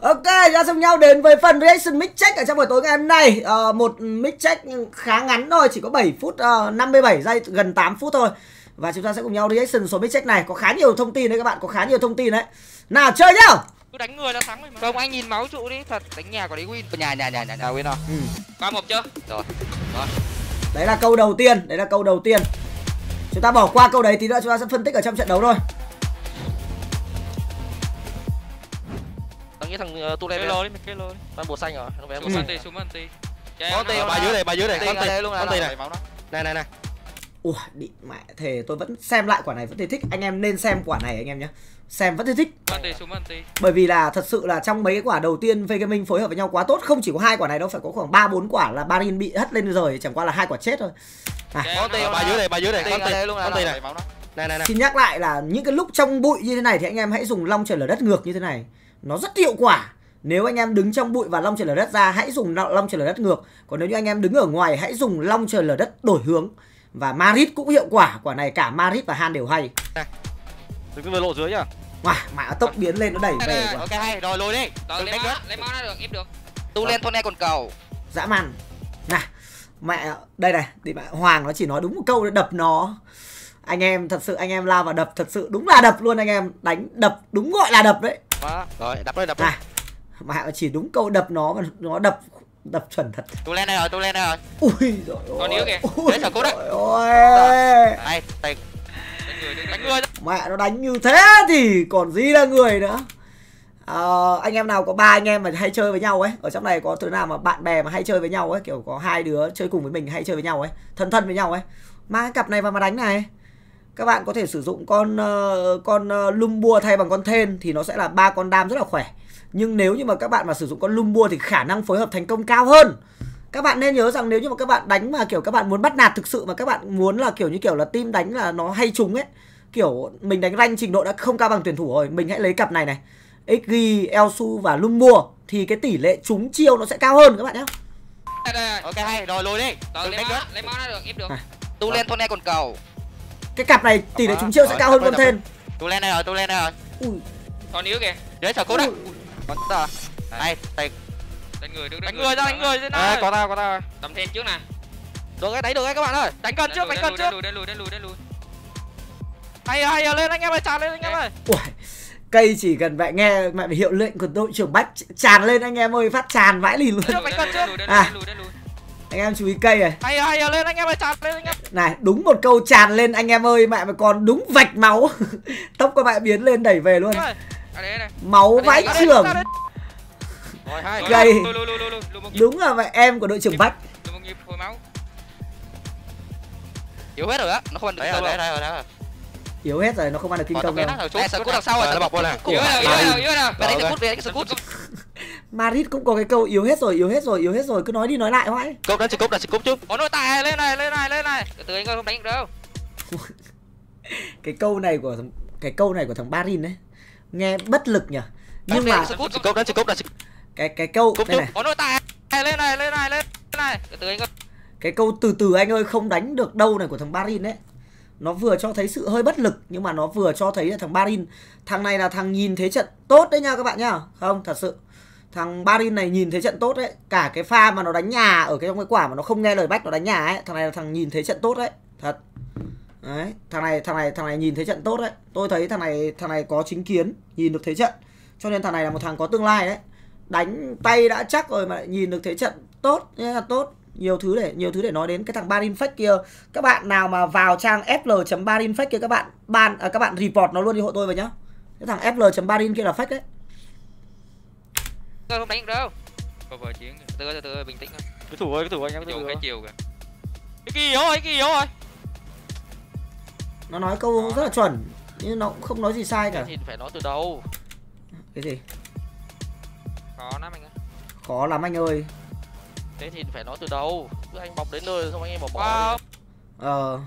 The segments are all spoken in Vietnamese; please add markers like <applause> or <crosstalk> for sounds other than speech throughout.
Ok, ra xong nhau đến với phần reaction mic check ở trong buổi tối ngày hôm nay à, Một mic check khá ngắn thôi, chỉ có 7 phút uh, ờ, 57 giây, gần 8 phút thôi Và chúng ta sẽ cùng nhau reaction số mic check này Có khá nhiều thông tin đấy các bạn, có khá nhiều thông tin đấy Nào chơi nhá Cứ đánh người là thắng rồi mà Không, anh nhìn máu trụ đi, thật đánh nhà có đấy win Nhà, nhà, nhà, nhà, nhà win rồi ừ. Qua một chưa? Rồi, rồi Đấy là câu đầu tiên, đấy là câu đầu tiên Chúng ta bỏ qua câu đấy tí nữa chúng ta sẽ phân tích ở trong trận đấu thôi Anh nghĩ thằng ờ, tu lên Kê lô đi, kê lô đi Toàn bột xanh rồi, nó vé bột xanh tì Xuống ăn tì, có tì, ba dưới này, ba dưới này, con tí Con tì này Này này này Ủa, định mẹ thề tôi vẫn xem lại quả này vẫn thấy thích Anh em nên xem quả này anh em nhé Xem vẫn thấy thích Bởi vì là thật sự là trong mấy cái quả đầu tiên Vegaming phối hợp với nhau quá tốt Không chỉ có hai quả này đâu, phải có khoảng ba bốn quả là Barin bị hất lên rồi Chẳng qua là hai quả chết thôi à. Con tí, dưới này, ba dưới này, con tí Con tì này này, này, này. Xin nhắc lại là những cái lúc trong bụi như thế này thì anh em hãy dùng long trời lở đất ngược như thế này nó rất hiệu quả nếu anh em đứng trong bụi và long trời lở đất ra hãy dùng long trời lở đất ngược còn nếu như anh em đứng ở ngoài hãy dùng long trời lở đất đổi hướng và Marit cũng hiệu quả quả này cả Marit và Han đều hay đừng cứ lộ dưới nhá wow, mã tốc biến lên nó đẩy về ok hay rồi lùi đi rồi, lấy, món, lấy món được ép được tu vâng. lên thôn e còn cầu dã man nè mẹ đây này thì mẹ hoàng nó chỉ nói đúng một câu đập nó anh em thật sự anh em lao vào đập thật sự đúng là đập luôn anh em đánh đập đúng gọi là đập đấy đó. Rồi, đập đi, đập đi. À, bạn chỉ đúng câu đập nó mà nó đập đập chuẩn thật. Tôi lên đây rồi, tôi lên đây rồi. Ui giời ơi. Còn yếu kìa. Đấy sở cốt đấy. Ôi. tay. Đánh người. Mẹ nó đánh như thế thì còn gì là người nữa. Uh, anh em nào có ba anh em mà hay chơi với nhau ấy ở trong này có thứ nào mà bạn bè mà hay chơi với nhau ấy kiểu có hai đứa chơi cùng với mình hay chơi với nhau ấy thân thân với nhau ấy mang cặp này vào mà đánh này các bạn có thể sử dụng con uh, con uh, ờ, Lumbua thay bằng con Thên thì nó sẽ là ba con đam rất là khỏe. Nhưng nếu như mà các bạn mà sử dụng con Lumbua thì khả năng phối hợp thành công cao hơn. Các bạn nên nhớ rằng nếu như mà các bạn đánh mà kiểu các bạn muốn bắt nạt thực sự mà các bạn muốn là kiểu như kiểu là team đánh là nó hay trúng ấy. Kiểu mình đánh rank trình độ đã không cao bằng tuyển thủ rồi, mình hãy lấy cặp này này. XG, Elsu và Lumbua thì cái tỷ lệ trúng chiêu nó sẽ cao hơn các bạn nhé. Ok hay, rồi lùi đi. Rồi lấy máu lấy máu nó được, ép được. À. Tu lên thôi này e còn cầu. Cái cặp này tỷ lệ trúng chiêu sẽ cao hơn con thêm. Tôi lên đây rồi, tôi lên đây rồi. Ui. Còn yếu kìa. Đấy sở cốt đấy. Bắn tờ. Này, tay tay người đứng đánh người ra đánh người ra à, có tao có tao tầm thêm trước nè được cái đấy được cái các bạn ơi đánh cần trước đánh cần trước lùi lùi lùi lùi hay hay lên anh em ơi tràn lên anh em ơi cây chỉ cần mẹ nghe mẹ hiệu lệnh của đội trưởng bách tràn lên anh em ơi phát tràn vãi lì luôn à anh em chú ý cây này hay hay lên anh em ơi tràn lên anh em này đúng một câu tràn lên anh em ơi mẹ mày còn đúng vạch máu <laughs> tóc của mẹ biến lên đẩy về luôn máu vãi trưởng cây đúng là mẹ em của đội trưởng vách yếu hết rồi á nó không ăn được đấy rồi đấy rồi đấy rồi yếu hết rồi nó không ăn được kim công đâu. Này, sờ cút đằng sau rồi, bọc vô này. Yếu rồi, yếu rồi, yếu rồi. Về đánh sờ cút, về đánh sờ cút. Marit cũng có cái câu yếu hết rồi, yếu hết rồi, yếu hết rồi, cứ nói đi nói lại hoài. Cốp đã chỉ cốp đã chỉ cốp chứ. Có nội tài lên này, lên này, lên này. Từ từ anh ơi không đánh được đâu. cái câu này của cái câu này của thằng Barin đấy. Nghe bất lực nhỉ. Nhưng mà chỉ cốp đã chỉ cốp đã chỉ Cái cái câu cốp này Có nội tài lên này, lên này, lên này. Từ từ anh ơi. Cái câu từ từ anh ơi không đánh được đâu này của thằng Barin đấy nó vừa cho thấy sự hơi bất lực nhưng mà nó vừa cho thấy là thằng Barin thằng này là thằng nhìn thế trận tốt đấy nha các bạn nhá không thật sự thằng Barin này nhìn thấy trận tốt đấy cả cái pha mà nó đánh nhà ở cái trong cái quả mà nó không nghe lời bách nó đánh nhà ấy thằng này là thằng nhìn thấy trận tốt đấy thật đấy thằng này thằng này thằng này nhìn thấy trận tốt đấy tôi thấy thằng này thằng này có chính kiến nhìn được thế trận cho nên thằng này là một thằng có tương lai đấy đánh tay đã chắc rồi mà lại nhìn được thế trận tốt nên là tốt nhiều thứ để nhiều thứ để nói đến cái thằng Barin Fake kia các bạn nào mà vào trang fl.barinfake Barin kia các bạn ban à, các bạn report nó luôn đi hộ tôi vào nhá cái thằng fl.barin kia là fake đấy Tôi không đánh được đâu. Cover chiến. Từ từ từ bình tĩnh thôi. Cái thủ ơi, cái thủ anh em cái Cái chiều kìa. Cái kỳ yếu rồi, cái kỳ yếu rồi. Nó nói câu rất là chuẩn, nhưng nó cũng không nói gì sai cả. Thì phải nói từ đầu. Cái gì? Khó lắm anh ơi. Khó lắm anh ơi. Thế thì phải nói từ đầu. Cứ anh bọc đến nơi xong anh em bỏ bỏ. Wow. Ờ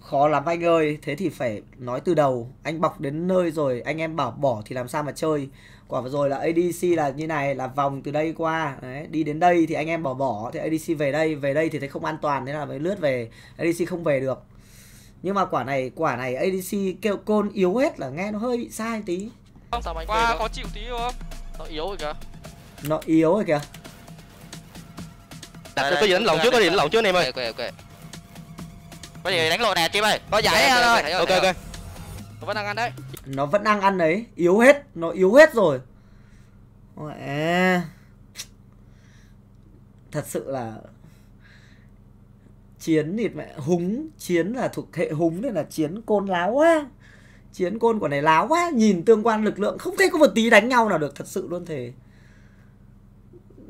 khó lắm anh ơi thế thì phải nói từ đầu anh bọc đến nơi rồi anh em bảo bỏ thì làm sao mà chơi quả vừa rồi là adc là như này là vòng từ đây qua đấy đi đến đây thì anh em bỏ bỏ thì adc về đây về đây thì thấy không an toàn thế là mới lướt về adc không về được nhưng mà quả này quả này adc kêu côn yếu hết là nghe nó hơi bị sai tí qua khó chịu tí không nó yếu rồi kìa nó yếu rồi kìa đặt cái gì đánh lòng trước đi đánh lòng trước em ơi ok ok có gì đánh lộn nè chim ơi có giải okay, rồi okay, ok ok nó vẫn đang ăn đấy nó vẫn đang ăn đấy yếu hết nó yếu hết rồi Mẹ. thật sự là chiến thì mẹ húng chiến là thuộc hệ húng nên là chiến côn láo quá chiến côn của này láo quá nhìn tương quan lực lượng không thấy có một tí đánh nhau nào được thật sự luôn thề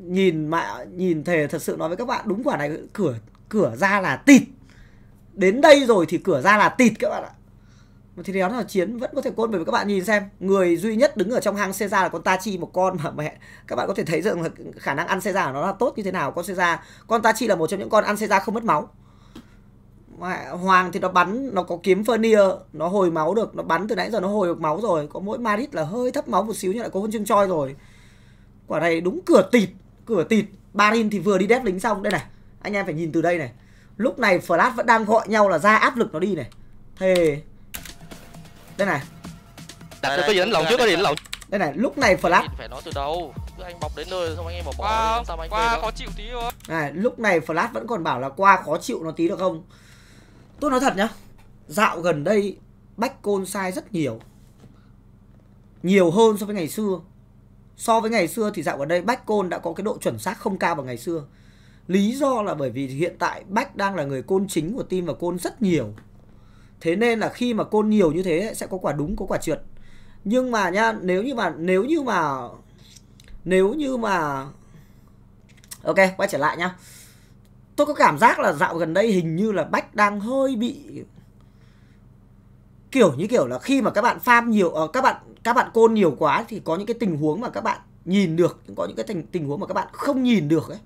nhìn mẹ nhìn thề thật sự nói với các bạn đúng quả này cửa cửa ra là tịt Đến đây rồi thì cửa ra là tịt các bạn ạ Một thì đéo nào chiến vẫn có thể côn Bởi vì các bạn nhìn xem Người duy nhất đứng ở trong hang xe ra là con Tachi một con mà mẹ Các bạn có thể thấy rằng là khả năng ăn xe ra nó là tốt như thế nào Con xe ra Con Tachi là một trong những con ăn xe ra không mất máu Hoàng thì nó bắn Nó có kiếm Fernier Nó hồi máu được Nó bắn từ nãy giờ nó hồi được máu rồi Có mỗi marit là hơi thấp máu một xíu Nhưng lại có huân chương choi rồi Quả này đúng cửa tịt Cửa tịt Barin thì vừa đi đép lính xong Đây này Anh em phải nhìn từ đây này Lúc này Flash vẫn đang gọi nhau là ra áp lực nó đi này Thề Đây này Đặt cho cái gì đánh lộn trước cái gì đánh lộn Đây này lúc này Flash Phải nói từ đầu Cứ anh bọc đến nơi xong anh em bỏ bỏ Qua, qua khó chịu tí thôi Này lúc này Flash vẫn còn bảo là qua khó chịu nó tí được không Tôi nói thật nhá Dạo gần đây Bách côn sai rất nhiều Nhiều hơn so với ngày xưa So với ngày xưa thì dạo gần đây Bách côn đã có cái độ chuẩn xác không cao bằng ngày xưa Lý do là bởi vì hiện tại Bách đang là người côn chính của team và côn rất nhiều. Thế nên là khi mà côn nhiều như thế sẽ có quả đúng, có quả trượt. Nhưng mà nha, nếu như mà nếu như mà nếu như mà Ok, quay trở lại nhá. Tôi có cảm giác là dạo gần đây hình như là Bách đang hơi bị kiểu như kiểu là khi mà các bạn farm nhiều ờ, các bạn các bạn côn nhiều quá thì có những cái tình huống mà các bạn nhìn được, có những cái tình tình huống mà các bạn không nhìn được ấy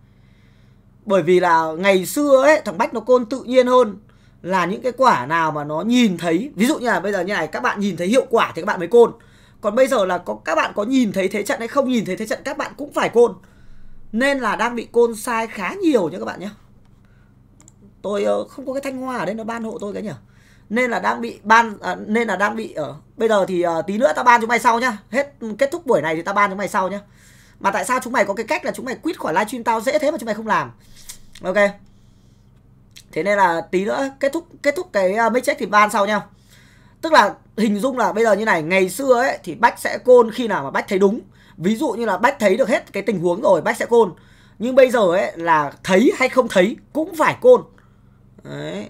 bởi vì là ngày xưa ấy thằng bách nó côn tự nhiên hơn là những cái quả nào mà nó nhìn thấy ví dụ như là bây giờ như này các bạn nhìn thấy hiệu quả thì các bạn mới côn còn bây giờ là có các bạn có nhìn thấy thế trận hay không nhìn thấy thế trận các bạn cũng phải côn nên là đang bị côn sai khá nhiều nhé các bạn nhé tôi ờ, không có cái thanh hoa ở đây nó ban hộ tôi cái nhỉ nên là đang bị ban à, nên là đang bị ở ờ, uh, bây giờ thì uh, tí nữa ta ban chúng mày sau nhá hết kết thúc buổi này thì ta ban chúng mày sau nhá mà tại sao chúng mày có cái cách là chúng mày quýt khỏi livestream tao dễ thế mà chúng mày không làm ok thế nên là tí nữa kết thúc kết thúc cái uh, make check thì ban sau nhau tức là hình dung là bây giờ như này ngày xưa ấy thì bách sẽ côn khi nào mà bách thấy đúng ví dụ như là bách thấy được hết cái tình huống rồi bách sẽ côn nhưng bây giờ ấy là thấy hay không thấy cũng phải côn đấy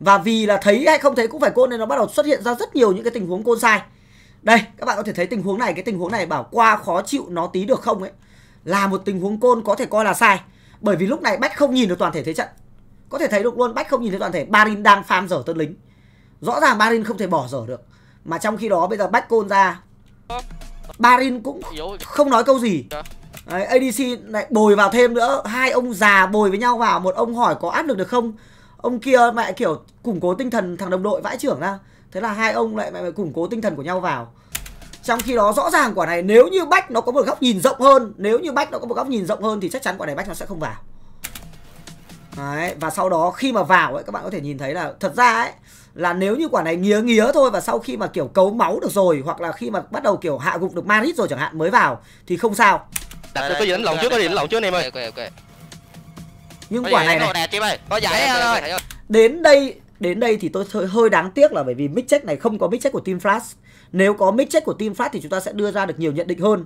và vì là thấy hay không thấy cũng phải côn nên nó bắt đầu xuất hiện ra rất nhiều những cái tình huống côn sai đây các bạn có thể thấy tình huống này cái tình huống này bảo qua khó chịu nó tí được không ấy là một tình huống côn có thể coi là sai bởi vì lúc này Bách không nhìn được toàn thể thế trận. Có thể thấy được luôn Bách không nhìn thấy toàn thể. Barin đang farm dở tân lính. Rõ ràng Barin không thể bỏ dở được. Mà trong khi đó bây giờ Bách côn ra. Barin cũng không nói câu gì. Đấy, ADC lại bồi vào thêm nữa. Hai ông già bồi với nhau vào. Một ông hỏi có áp lực được không? Ông kia mẹ kiểu củng cố tinh thần thằng đồng đội vãi trưởng ra. Thế là hai ông lại mẹ củng cố tinh thần của nhau vào trong khi đó rõ ràng quả này nếu như bách nó có một góc nhìn rộng hơn nếu như bách nó có một góc nhìn rộng hơn thì chắc chắn quả này bách nó sẽ không vào Đấy, và sau đó khi mà vào ấy các bạn có thể nhìn thấy là thật ra ấy là nếu như quả này nghía nghía thôi và sau khi mà kiểu cấu máu được rồi hoặc là khi mà bắt đầu kiểu hạ gục được manit rồi chẳng hạn mới vào thì không sao. Đặt cái gì đánh lộn trước có gì đánh lộn trước em ơi. Nhưng quả này này có giải rồi. Đến đây đến đây thì tôi hơi đáng tiếc là bởi vì mic check này không có mic check của team Flash. Nếu có mix check của team phát thì chúng ta sẽ đưa ra được nhiều nhận định hơn.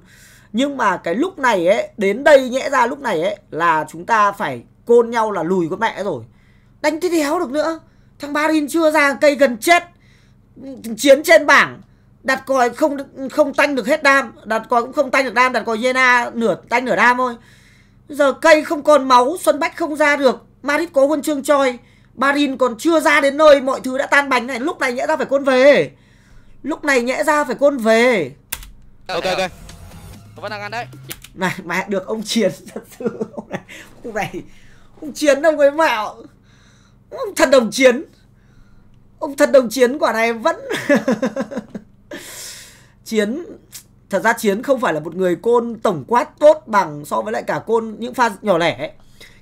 Nhưng mà cái lúc này ấy, đến đây nhẽ ra lúc này ấy là chúng ta phải côn nhau là lùi con mẹ rồi. Đánh thế đéo được nữa. Thằng Barin chưa ra cây gần chết. Chiến trên bảng đặt còi không không tanh được hết đam, đặt còi cũng không tanh được đam, đặt còi Yena nửa tanh nửa đam thôi. Giờ cây không còn máu, Xuân Bách không ra được, Madrid có huân chương choi, Barin còn chưa ra đến nơi, mọi thứ đã tan bánh này, lúc này nhẽ ra phải côn về. Lúc này nhẽ ra phải côn về Ok ờ, ok ờ. vẫn đang ăn đấy Này mà được ông Chiến <laughs> thật sự Ông này Ông này Ông Chiến ông ấy mạo Ông thật đồng chiến Ông thật đồng chiến quả này vẫn <laughs> Chiến Thật ra Chiến không phải là một người côn tổng quát tốt bằng so với lại cả côn những pha nhỏ lẻ ấy.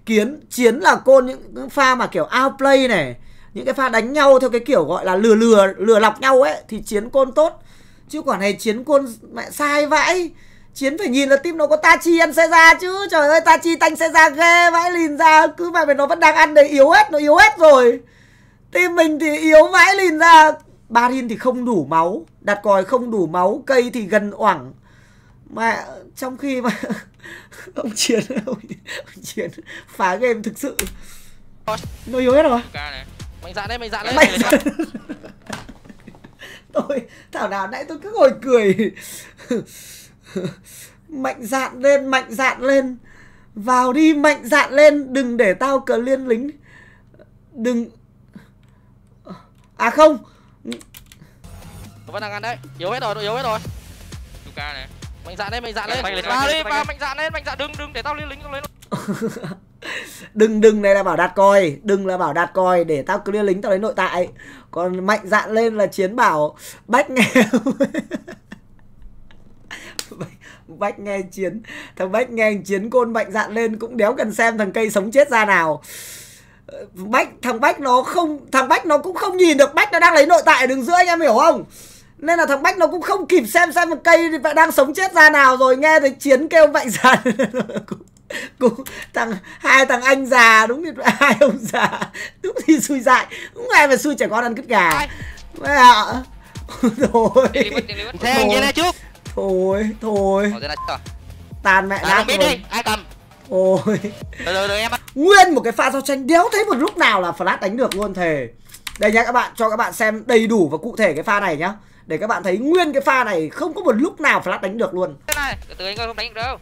Kiến Chiến là côn những pha mà kiểu outplay này những cái pha đánh nhau theo cái kiểu gọi là lừa lừa lừa lọc nhau ấy thì chiến côn tốt chứ quả này chiến côn mẹ sai vãi chiến phải nhìn là team nó có ta chi ăn xe ra chứ trời ơi ta chi tanh xe ra ghê vãi lìn ra cứ mà nó vẫn đang ăn để yếu hết nó yếu hết rồi team mình thì yếu vãi lìn ra barin thì không đủ máu đặt còi không đủ máu cây thì gần oảng mà trong khi mà <laughs> ông chiến ông, ông chiến phá game thực sự nó yếu hết rồi mạnh dạn đấy, mạnh dạn đấy. Mày dạn. tôi thảo nào nãy tôi cứ ngồi cười. mạnh dạn lên, mạnh dạn lên. Vào đi, mạnh dạn lên, đừng để tao cờ liên lính. Đừng À không. vẫn đang ăn đấy. Yếu hết rồi, đội yếu hết rồi. Luka này. Mạnh dạn lên mạnh dạn lên. vào đi vào mạnh dạn lên, mạnh dạn đừng đừng để tao liên lính tao lên. <laughs> đừng đừng này là bảo đạt coi đừng là bảo đạt coi để tao clear lính tao lấy nội tại còn mạnh dạn lên là chiến bảo bách nghe, <laughs> Bách nghe chiến Thằng Bách nghe chiến côn mạnh dạn lên Cũng đéo cần xem thằng cây sống chết ra nào Bách Thằng Bách nó không Thằng Bách nó cũng không nhìn được Bách nó đang lấy nội tại ở đường giữa anh em hiểu không Nên là thằng Bách nó cũng không kịp xem xem thằng cây đang sống chết ra nào rồi Nghe thấy chiến kêu mạnh dạn <laughs> cũng thằng hai thằng anh già đúng như <laughs> hai ông già đúng thì xui dại đúng ai mà xui trẻ con ăn cứt gà mẹ <laughs> thôi thế anh ra trước thôi thôi tàn mẹ lát biết đi ai cầm thôi nguyên một cái pha giao tranh đéo thấy một lúc nào là flash đánh được luôn thề đây nha các bạn cho các bạn xem đầy đủ và cụ thể cái pha này nhá để các bạn thấy nguyên cái pha này không có một lúc nào flash đánh được luôn cái này từ anh không đánh được đâu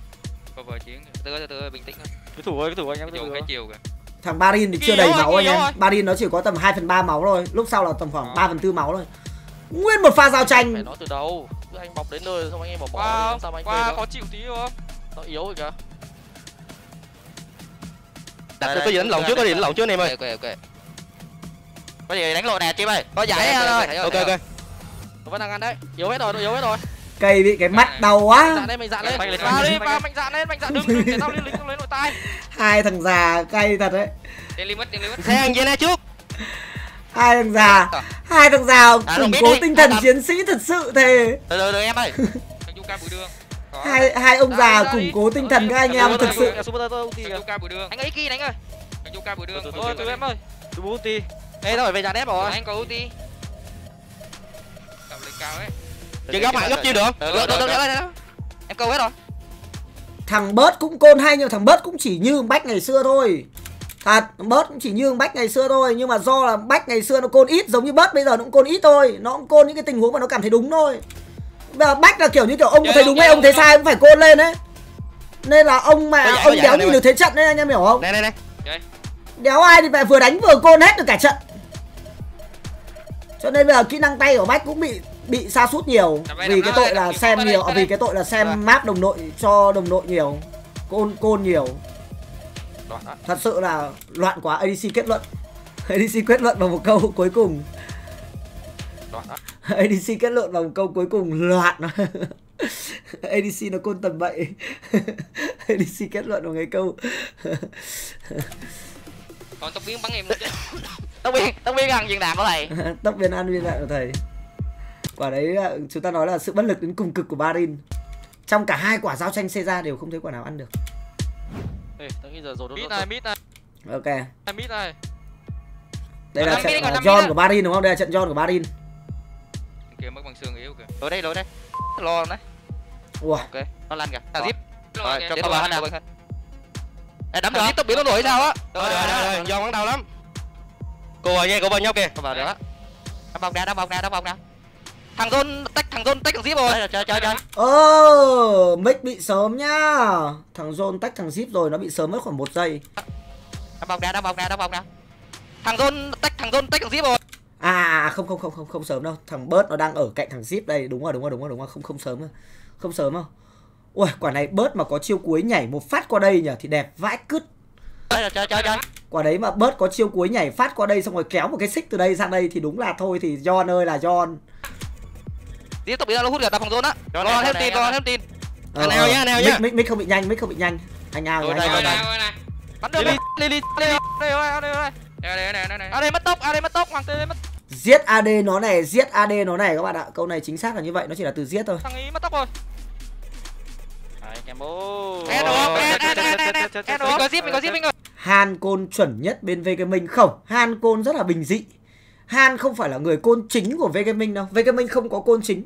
cover chiến từ từ từ bình tĩnh thôi cái thủ ơi cái thủ anh em cái, chiều kìa thằng Barin thì chưa đầy máu anh em Barin nó chỉ có tầm 2 phần ba máu thôi lúc sau là tầm khoảng à. Ờ. 3 phần tư máu thôi nguyên một pha giao tranh phải nói từ đầu anh bọc đến nơi xong anh em bỏ bỏ sao anh qua khó chịu tí không nó yếu rồi kìa đặt cái gì đánh lỏng trước có gì đánh lỏng trước anh em ơi ok ok có gì đánh lộ nè chim ơi có giải rồi à. ok ok vẫn đang ăn đấy yếu hết rồi yếu hết rồi cây bị cái mắt đau quá hai thằng già cay thật đấy xe thằng kia này trước hai thằng già hai thằng già củng à, cố tinh thần chiến sĩ thật sự thề em ơi hai hai ông già củng cố tinh thần các anh em thật sự anh ấy kia anh ơi anh Yuka bùi đường thôi tụi em ơi tụi bố ulti ê tao về nhà nép rồi anh có ulti cầm lên cao ấy Chừng góc lại góc chưa được. Được được được Em câu hết rồi. Thằng bớt cũng côn hay nhưng thằng bớt cũng chỉ như bách ngày xưa thôi. Thật, bớt cũng chỉ như bách ngày xưa thôi nhưng mà do là bách ngày xưa nó côn ít giống như bớt bây giờ nó cũng côn ít thôi, nó cũng côn những cái tình huống mà nó cảm thấy đúng thôi. và bách là kiểu như kiểu ông dạ, thấy đúng dạ, hay ông dạ, thấy sai cũng phải côn lên đấy. Nên là ông mà ông đéo nhìn được thế trận đấy anh em hiểu không? Này này này. Đéo ai thì phải vừa đánh vừa côn hết được cả trận. Cho nên bây giờ kỹ năng tay của Bách cũng bị bị sa sút nhiều vì à, cái tội là xem nhiều vì cái tội là xem map đồng đội cho đồng đội nhiều côn côn nhiều thật sự là loạn quá adc kết luận adc kết luận vào một câu cuối cùng adc kết luận vào một câu cuối cùng loạn adc <laughs> <laughs> nó côn tầm bậy adc <laughs> kết luận vào cái câu còn tóc biến bắn em tóc biến tóc biến ăn viên đạn của thầy tóc biến ăn viên đạn của thầy quả đấy chúng ta nói là sự bất lực đến cùng cực của Barin trong cả hai quả giao tranh xảy ra đều không thấy quả nào ăn được Ê, tao ok mít đây là trận ờ, John của Barin đúng không đây là trận John của Barin kia mất bằng xương yếu kìa lối đây lối đây lo đấy Ủa. ok nó lan kìa tao ờ. zip rồi cho tao vào nào Ê, đấm được tiếp tục biến nó đuổi sao á rồi rồi ờ, rồi do bắn đau lắm cô vào nha cô vào nhau kìa cô vào được á Đá bóng ra đá bóng ra đá bóng ra Thằng Zon tách thằng Zon tách thằng Zip rồi. chơi chơi chơi. Ơ, ờ. oh, Mick bị sớm nhá. Thằng Zon tách thằng Zip rồi, nó bị sớm mất khoảng một giây. Đá bóng đá, đá bóng đá, đá bóng đá. Thằng Zon tách thằng Zon tách thằng Zip rồi. À, à, à không không không không không sớm đâu. Thằng Bớt nó đang ở cạnh thằng Zip đây, đúng rồi, đúng rồi, đúng rồi, đúng rồi, không không sớm đâu. Không sớm đâu. Ui, quả này Bớt mà có chiêu cuối nhảy một phát qua đây nhỉ thì đẹp vãi cứt. chơi chơi chơi quả đấy mà bớt có chiêu cuối nhảy phát qua đây xong rồi kéo một cái xích từ đây sang đây thì đúng là thôi thì John ơi là John tiếp tục đi ra nó hút cả tao phòng rôn á lo thêm tin lo thêm tin anh ao nhá anh ao nhá mic không bị nhanh mic không bị nhanh anh ao rồi đây đây bắn được đi đi đi đi đây đây đây đây đây đây đây mất tốc ad mất tốc hoàng tê mất giết ad nó này giết ad nó này các bạn ạ câu này chính xác là như vậy nó chỉ là từ giết thôi thằng ý mất tốc rồi Hàn Côn chuẩn nhất bên VK Minh không? Hàn Côn rất là bình dị Han không phải là người côn chính của Vegaming đâu Vegaming không có côn chính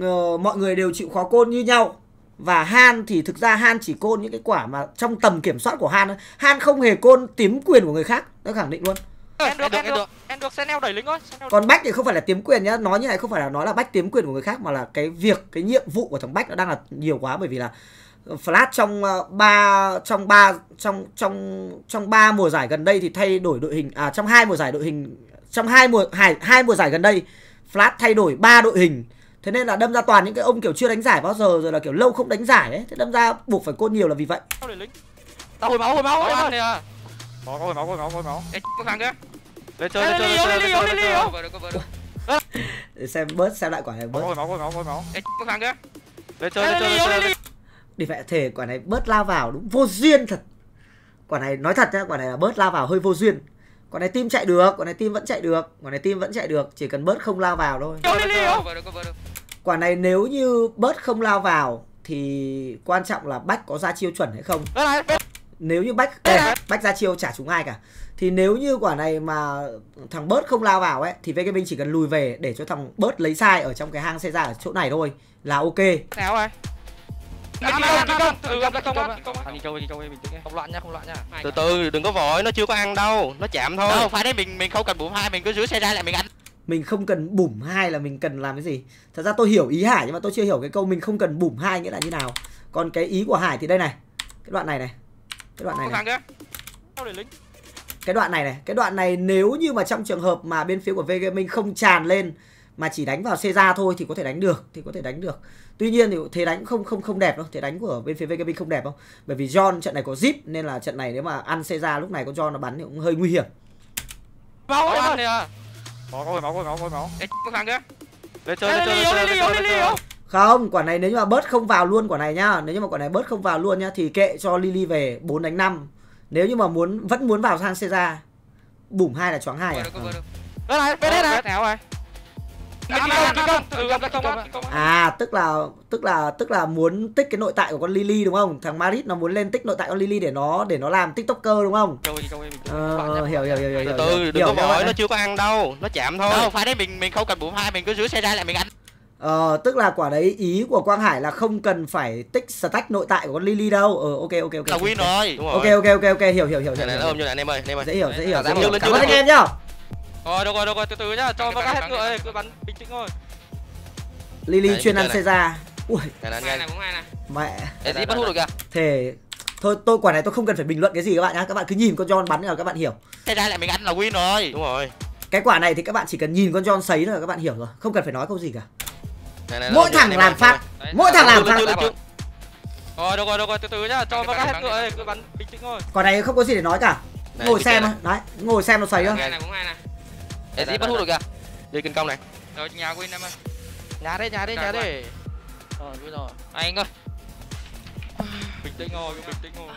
ờ, Mọi người đều chịu khó côn như nhau Và Han thì thực ra Han chỉ côn những cái quả mà trong tầm kiểm soát của Han Han không hề côn tím quyền của người khác Nó khẳng định luôn Em được, em được, em được, Senel đẩy lính thôi Còn Bách thì không phải là tiếm quyền nhá Nói như này không phải là nói là Bách tiếm quyền của người khác Mà là cái việc, cái nhiệm vụ của thằng Bách nó đang là nhiều quá Bởi vì là Flash trong ờ, ba trong ba trong trong trong ba mùa giải gần đây thì thay đổi đội hình à trong hai mùa giải đội hình trong hai mùa hai, hai mùa giải gần đây Flat thay đổi ba đội hình thế nên là đâm ra toàn những cái ông kiểu chưa đánh giải bao giờ rồi là kiểu lâu không đánh giải ấy thế đâm ra buộc phải côn nhiều là vì vậy tao hồi máu hồi máu hồi máu hồi à. máu hồi máu hồi máu hồi máu kia lên chơi lên chơi lên chơi lên chơi để xem bớt xem lại quả này bớt hồi máu hồi máu hồi máu đi thằng kia lên chơi lên chơi lên chơi để vậy thể quả này bớt lao vào đúng vô duyên thật quả này nói thật nhá quả này là bớt lao vào hơi vô duyên con này tim chạy được, con này tim vẫn chạy được Con này tim vẫn chạy được, chỉ cần bớt không lao vào thôi Quả này nếu như bớt không lao vào Thì quan trọng là bách có ra chiêu chuẩn hay không Nếu như bách đây, ờ, bách ra chiêu trả chúng ai cả Thì nếu như quả này mà thằng bớt không lao vào ấy Thì VK Binh chỉ cần lùi về để cho thằng bớt lấy sai Ở trong cái hang xe ra ở chỗ này thôi Là ok Nào Kì công, kì công, kì công, kì Đi câu, đi câu mình tính Không loạn nha, không loạn nha. Từ từ, đừng có vội, nó chưa có ăn đâu, nó chạm thôi. Đâu, phải đấy mình mình không cần bùm hai, mình cứ giữ xe ra lại mình ăn. Mình không cần bùm hai là mình cần làm cái gì? Thật ra tôi hiểu ý Hải nhưng mà tôi chưa hiểu cái câu mình không cần bùm hai nghĩa là như nào. Còn cái ý của Hải thì đây này. Cái đoạn này này. Cái đoạn này này. Đâu để lính cái đoạn này này cái đoạn này nếu như mà trong trường hợp mà bên phía của VG Minh không tràn lên mà chỉ đánh vào xe ra thôi thì có thể đánh được thì có thể đánh được Tuy nhiên thì thế đánh không không không đẹp đâu, thế đánh của bên phía VKB không đẹp đâu. Bởi vì John trận này có zip nên là trận này nếu mà ăn xe ra lúc này con John nó bắn thì cũng hơi nguy hiểm. Máu ăn Không, quả này nếu như mà bớt không vào luôn quả này nhá, nếu như mà quả này bớt không vào luôn nhá thì kệ cho Lily về 4 đánh 5. Nếu như mà muốn vẫn muốn vào sang xe ra. Bùm hai là choáng hai. Bên à. vâng. vâng, này, bên ờ, đây này. Ừ, à tức là tức là tức là muốn tích cái nội tại của con Lily đúng không thằng Marit nó muốn lên tích nội tại con Lily để nó để nó làm tiktoker đúng không ờ, hiểu hiểu hiểu hiểu từ đừng có vội nó chưa có ăn đâu nó chạm thôi đâu phải đấy mình mình không cần bụng hai mình cứ rửa xe ra lại mình ăn Ờ, tức là quả đấy ý của Quang Hải là không cần phải tích stack nội tại của con Lily đâu. Ờ ok ok ok. Là win rồi. Ok ok ok ok hiểu hiểu hiểu Này, hiểu. Này, hiểu. Này, em ơi, em ơi. Dễ hiểu, dễ hiểu. Dễ hiểu. Cảm ơn anh em nhá. Rồi ờ, được rồi được rồi từ từ nhá, cho vào hết người, cứ bắn bình tĩnh thôi. Lily chuyên ăn xe ra. Ui. Mẹ. Cái gì bắt hút được kìa. Thề thôi tôi quả này tôi không cần phải bình luận cái gì các bạn nhá các bạn cứ nhìn con John bắn là các bạn hiểu thế ra lại mình ăn là win rồi đúng rồi cái quả này thì các bạn chỉ cần nhìn con John sấy là các bạn hiểu rồi không cần phải nói câu gì cả mỗi thằng làm phát mỗi thằng làm phát rồi được rồi được rồi từ từ nhá cho vào hết người cứ bắn bình tĩnh thôi quả này không có gì để nói cả ngồi xem đấy ngồi xem nó sấy thôi để gì bắt hút được kìa Đi kinh công này Rồi nhà win em ơi Nhà đây nhà đây nhà đây. Rồi rồi Anh ơi Bình tĩnh ngồi bình tĩnh ngồi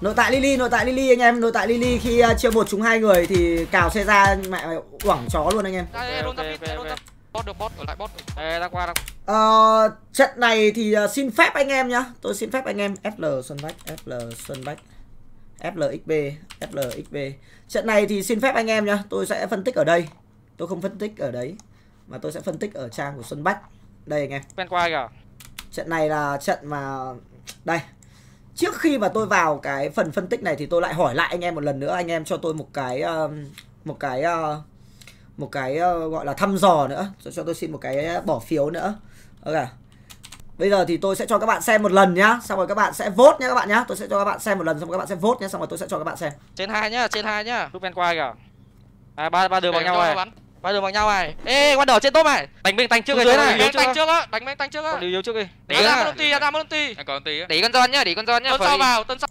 nội tại Lily nội tại Lily anh em nội tại Lily khi uh, chia một chúng hai người thì cào xe ra mẹ quẳng chó luôn anh em okay, trận này thì uh, xin phép anh em nhá tôi xin phép anh em FL Xuân Bách FL Xuân Bách. FLXB FLXB trận này thì xin phép anh em nhá tôi sẽ phân tích ở đây tôi không phân tích ở đấy mà tôi sẽ phân tích ở trang của Xuân Bách đây anh em quen qua kìa trận này là trận mà đây trước khi mà tôi vào cái phần phân tích này thì tôi lại hỏi lại anh em một lần nữa anh em cho tôi một cái ờ, một cái ờ, một cái ờ, gọi là thăm dò nữa cho, cho tôi xin một cái bỏ phiếu nữa ok Bây giờ thì tôi sẽ cho các bạn xem một lần nhá, xong rồi các bạn sẽ vote nhá các bạn nhá. Tôi sẽ cho các bạn xem một lần xong rồi các bạn sẽ vote nhá, xong rồi tôi sẽ cho các bạn xem. Trên hai nhá, trên hai nhá. cứ men qua kìa. À ba ba đường bằng nhau này. Ba đường bằng nhau này. Ê, quan đỏ trên top này. Đánh bên tành trước cái thế này. Đánh tành trước á, đánh bên tành trước á. Điều yếu trước đi. Để ra con tí, ra con tí. Còn tí. Để con giòn nhá, để con giòn nhá. Tân sau vào, tân sau.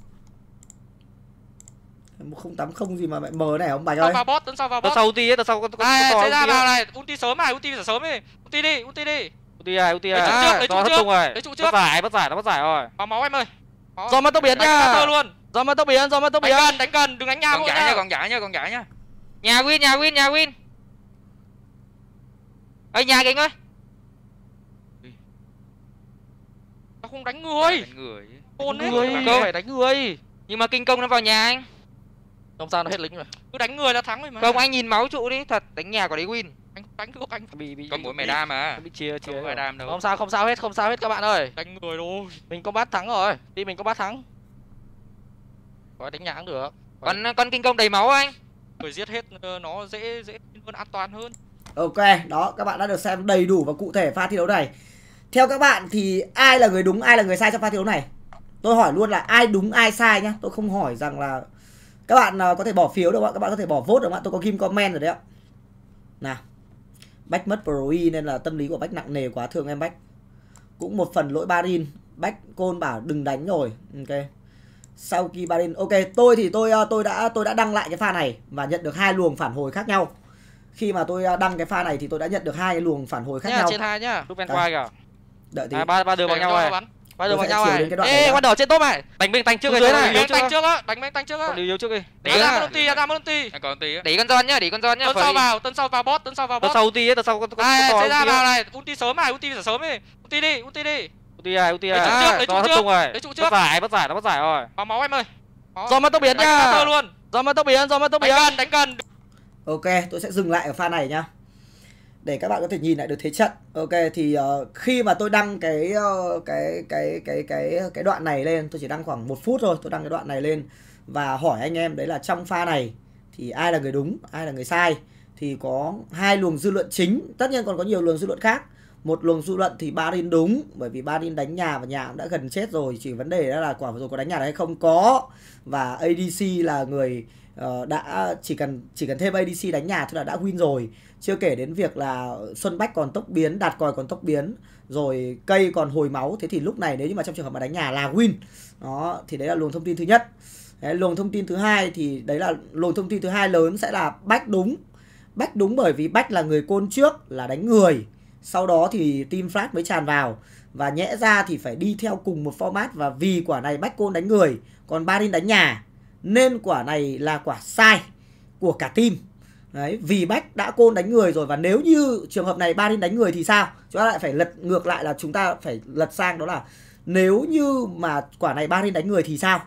180 gì mà mẹ mờ này ông Bạch ơi. Vào bot, tấn sau vào bot. Tấn sau ulti ấy, tấn sau có có to. À, ra vào này, ulti sớm này, ulti sớm đi. Ulti đi, ulti đi. Uti ai, Uti ai. lấy trụ trước, lấy trụ trước. Bất giải, bắt giải, nó bắt giải rồi. Có máu em ơi. Do mất tốc biến nha. luôn. Do mất tốc biến, do mất tốc biến. Đánh gần, đánh gần, đừng đánh nhau Còn giải nha, còn giải nha, còn giải nha. Nhà win, nhà win, nhà win. Ê nhà kính ơi. Nó không đánh người. Đánh người. Ôn đấy. Cơ phải đánh người. Nhưng mà kinh công nó vào nhà anh. Không sao nó hết lính rồi. Cứ đánh người là thắng rồi mà. Không anh nhìn máu trụ đi, thật đánh nhà của đấy win đánh có anh bị bị à? có mũi mày đam mà bị chia chia mày đam đâu không sao không sao hết không sao hết các bạn ơi đánh người thôi mình có bắt thắng rồi đi mình có bắt thắng có đánh nhãng được còn con vâng. kinh công đầy máu anh rồi giết hết ờ, nó dễ dễ hơn an toàn hơn ok đó các bạn đã được xem đầy đủ và cụ thể pha thi đấu này theo các bạn thì ai là người đúng ai là người sai trong pha thi đấu này tôi hỏi luôn là ai đúng ai sai nhá tôi không hỏi rằng là các bạn ờ, có thể bỏ phiếu được không ạ các bạn có thể bỏ vote được không ạ tôi có kim comment rồi đấy ạ nào Bách mất proi nên là tâm lý của Bách nặng nề quá thương em Bách. Cũng một phần lỗi Barin, Bách côn bảo đừng đánh rồi. Ok. Sau khi Barin ok, tôi thì tôi ờ, tôi đã tôi đã đăng lại cái pha này và nhận được hai luồng phản hồi khác nhau. Khi mà tôi ờ, đăng cái pha này thì tôi đã nhận được hai luồng phản hồi khác nhá, nhau. Trên hai nhá, lúc bên quay kìa. Đợi tí. À, ba ba đường vào nhau rồi. Quay đầu vào nhau này. Ê, quay đầu trên top này. Đánh bên tanh trước rồi dưới này. Đánh tanh trước á, đánh bên tanh trước á. đi điều trước đi. Để ra con ulti, ra con ulti. Còn ulti á. Để con giòn nhá, để con giòn nhá. Tấn sau vào, tấn sau vào boss, tấn sau vào boss. Tấn sau ulti á, tấn sau con con. Này, ra vào này, ulti sớm này, ulti phải sớm đi. Ulti đi, ulti đi. Ulti ai à, ulti này. Lấy trụ trước, rồi trụ trước. giải, bắt giải, nó bắt giải rồi. máu máu em ơi. Do mất tốc biến nhá. Do mất tốc biến, do mất tốc biến. Đánh cần đánh gần. Ok, tôi sẽ dừng lại ở pha này nhá để các bạn có thể nhìn lại được thế trận. Ok thì uh, khi mà tôi đăng cái, uh, cái cái cái cái cái đoạn này lên, tôi chỉ đăng khoảng một phút thôi, tôi đăng cái đoạn này lên và hỏi anh em đấy là trong pha này thì ai là người đúng, ai là người sai thì có hai luồng dư luận chính, tất nhiên còn có nhiều luồng dư luận khác một luồng dư luận thì Barin đúng bởi vì Barin đánh nhà và nhà cũng đã gần chết rồi chỉ vấn đề đó là quả rồi có đánh nhà hay không có và ADC là người uh, đã chỉ cần chỉ cần thêm ADC đánh nhà thôi là đã win rồi chưa kể đến việc là Xuân Bách còn tốc biến đạt còi còn tốc biến rồi cây còn hồi máu thế thì lúc này nếu như mà trong trường hợp mà đánh nhà là win đó thì đấy là luồng thông tin thứ nhất đấy, luồng thông tin thứ hai thì đấy là luồng thông tin thứ hai lớn sẽ là bách đúng bách đúng bởi vì bách là người côn trước là đánh người sau đó thì team flash mới tràn vào và nhẽ ra thì phải đi theo cùng một format và vì quả này bách côn đánh người còn ba barin đánh nhà nên quả này là quả sai của cả team đấy vì bách đã côn đánh người rồi và nếu như trường hợp này ba barin đánh người thì sao chúng ta lại phải lật ngược lại là chúng ta phải lật sang đó là nếu như mà quả này ba barin đánh người thì sao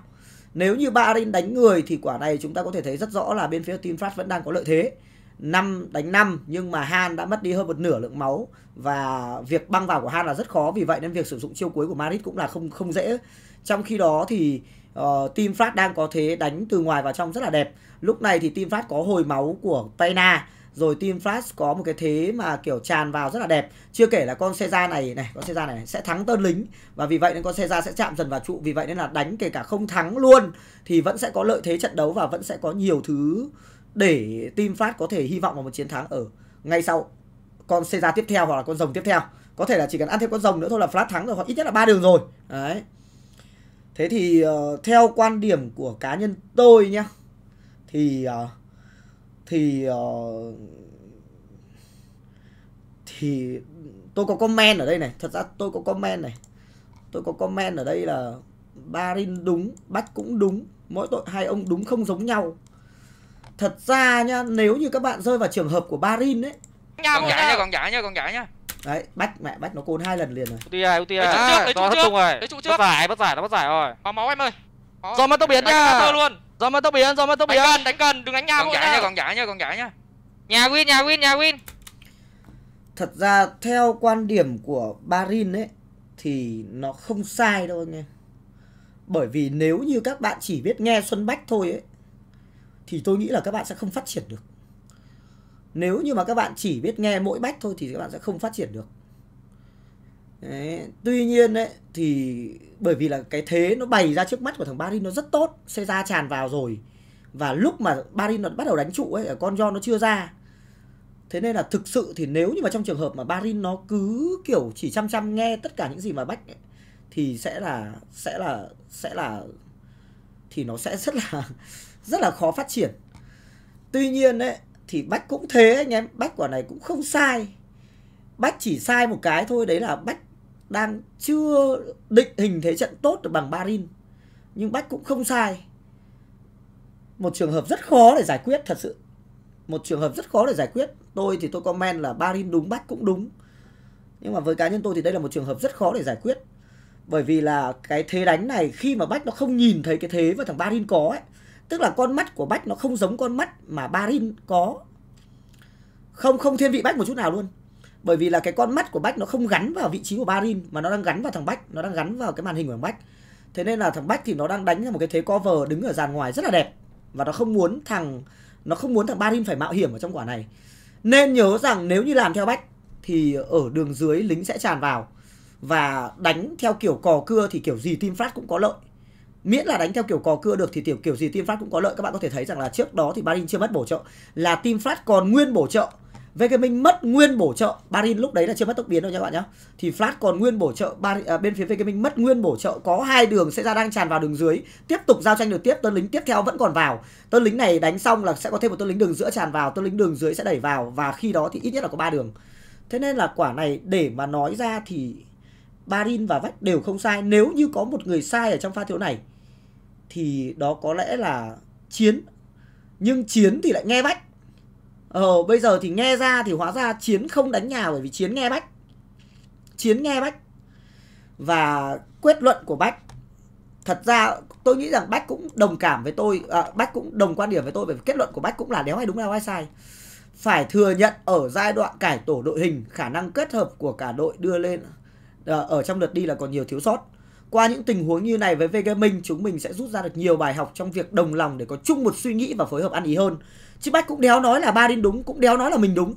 nếu như ba barin đánh người thì quả này chúng ta có thể thấy rất rõ là bên phía team flash vẫn đang có lợi thế 5 đánh 5 nhưng mà Han đã mất đi hơn một nửa lượng máu và việc băng vào của Han là rất khó vì vậy nên việc sử dụng chiêu cuối của Madrid cũng là không không dễ. Trong khi đó thì uh, Team Fast đang có thế đánh từ ngoài vào trong rất là đẹp. Lúc này thì Team Fast có hồi máu của Pena rồi Team Flash có một cái thế mà kiểu tràn vào rất là đẹp. Chưa kể là con Seiza này này, con Seiza này sẽ thắng tơn lính và vì vậy nên con Seiza sẽ chạm dần vào trụ, vì vậy nên là đánh kể cả không thắng luôn thì vẫn sẽ có lợi thế trận đấu và vẫn sẽ có nhiều thứ để team flat có thể hy vọng vào một chiến thắng ở ngay sau con Caesar tiếp theo hoặc là con rồng tiếp theo có thể là chỉ cần ăn thêm con rồng nữa thôi là flat thắng rồi hoặc ít nhất là ba đường rồi đấy thế thì uh, theo quan điểm của cá nhân tôi nhá thì uh, thì uh, thì tôi có comment ở đây này thật ra tôi có comment này tôi có comment ở đây là Barin đúng Bách cũng đúng mỗi tội hai ông đúng không giống nhau thật ra nhá nếu như các bạn rơi vào trường hợp của Barin đấy nha còn ờ. giải nha còn giải nha còn giải nha đấy bách mẹ bách nó côn hai lần liền rồi uti ai uti ai đấy trụ trước đấy trụ trước bất giải bất giải nó bất giải rồi có máu em ơi do mất tốc biến nha luôn do mất tốc biến do mất tốc biến đánh cần đánh gần đừng đánh nhau còn giả nhá còn giả nhá còn giả nhá nhà win nhà win nhà win thật ra theo quan điểm của Barin ấy thì nó không sai đâu anh em bởi vì nếu như các bạn chỉ biết nghe Xuân Bách thôi ấy thì tôi nghĩ là các bạn sẽ không phát triển được nếu như mà các bạn chỉ biết nghe mỗi bách thôi thì các bạn sẽ không phát triển được đấy. tuy nhiên đấy thì bởi vì là cái thế nó bày ra trước mắt của thằng barin nó rất tốt xe ra tràn vào rồi và lúc mà barin nó bắt đầu đánh trụ ấy con John nó chưa ra thế nên là thực sự thì nếu như mà trong trường hợp mà barin nó cứ kiểu chỉ chăm chăm nghe tất cả những gì mà bách ấy, thì sẽ là sẽ là sẽ là thì nó sẽ rất là rất là khó phát triển tuy nhiên ấy thì bách cũng thế anh em bách quả này cũng không sai bách chỉ sai một cái thôi đấy là bách đang chưa định hình thế trận tốt được bằng barin nhưng bách cũng không sai một trường hợp rất khó để giải quyết thật sự một trường hợp rất khó để giải quyết tôi thì tôi comment là barin đúng bách cũng đúng nhưng mà với cá nhân tôi thì đây là một trường hợp rất khó để giải quyết bởi vì là cái thế đánh này khi mà bách nó không nhìn thấy cái thế mà thằng barin có ấy tức là con mắt của bách nó không giống con mắt mà barin có không không thiên vị bách một chút nào luôn bởi vì là cái con mắt của bách nó không gắn vào vị trí của barin mà nó đang gắn vào thằng bách nó đang gắn vào cái màn hình của thằng bách thế nên là thằng bách thì nó đang đánh ra một cái thế cover đứng ở dàn ngoài rất là đẹp và nó không muốn thằng nó không muốn thằng barin phải mạo hiểm ở trong quả này nên nhớ rằng nếu như làm theo bách thì ở đường dưới lính sẽ tràn vào và đánh theo kiểu cò cưa thì kiểu gì team flash cũng có lợi miễn là đánh theo kiểu cò cưa được thì tiểu kiểu gì team phát cũng có lợi các bạn có thể thấy rằng là trước đó thì Barin chưa mất bổ trợ là team phát còn nguyên bổ trợ về mất nguyên bổ trợ Barin lúc đấy là chưa mất tốc biến đâu nha các bạn nhá Thì flat còn nguyên bổ trợ Barin, à, Bên phía về mất nguyên bổ trợ Có hai đường sẽ ra đang tràn vào đường dưới Tiếp tục giao tranh được tiếp Tân lính tiếp theo vẫn còn vào Tân lính này đánh xong là sẽ có thêm một tân lính đường giữa tràn vào Tân lính đường dưới sẽ đẩy vào Và khi đó thì ít nhất là có ba đường Thế nên là quả này để mà nói ra thì Barin và Vách đều không sai Nếu như có một người sai ở trong pha thiếu này thì đó có lẽ là chiến nhưng chiến thì lại nghe bách ờ bây giờ thì nghe ra thì hóa ra chiến không đánh nhà bởi vì chiến nghe bách chiến nghe bách và kết luận của bách thật ra tôi nghĩ rằng bách cũng đồng cảm với tôi à, bách cũng đồng quan điểm với tôi bởi vì kết luận của bách cũng là đéo hay đúng đéo hay sai phải thừa nhận ở giai đoạn cải tổ đội hình khả năng kết hợp của cả đội đưa lên ờ, ở trong lượt đi là còn nhiều thiếu sót qua những tình huống như này với VGaming, chúng mình sẽ rút ra được nhiều bài học trong việc đồng lòng để có chung một suy nghĩ và phối hợp ăn ý hơn. Chứ Bách cũng đéo nói là ba đến đúng, cũng đéo nói là mình đúng.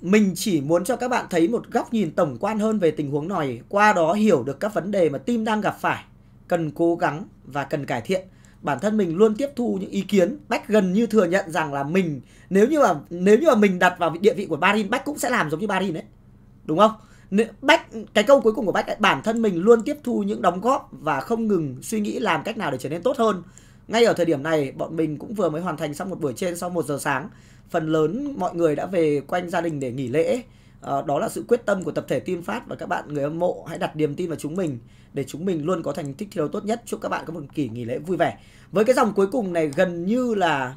Mình chỉ muốn cho các bạn thấy một góc nhìn tổng quan hơn về tình huống này, qua đó hiểu được các vấn đề mà team đang gặp phải, cần cố gắng và cần cải thiện bản thân mình luôn tiếp thu những ý kiến bách gần như thừa nhận rằng là mình nếu như mà nếu như mà mình đặt vào địa vị của Barin bách cũng sẽ làm giống như Barin đấy đúng không bách cái câu cuối cùng của bách ấy, bản thân mình luôn tiếp thu những đóng góp và không ngừng suy nghĩ làm cách nào để trở nên tốt hơn ngay ở thời điểm này bọn mình cũng vừa mới hoàn thành xong một buổi trên sau 1 giờ sáng phần lớn mọi người đã về quanh gia đình để nghỉ lễ à, đó là sự quyết tâm của tập thể team phát và các bạn người hâm mộ hãy đặt niềm tin vào chúng mình để chúng mình luôn có thành tích thi đấu tốt nhất chúc các bạn có một kỳ nghỉ lễ vui vẻ với cái dòng cuối cùng này gần như là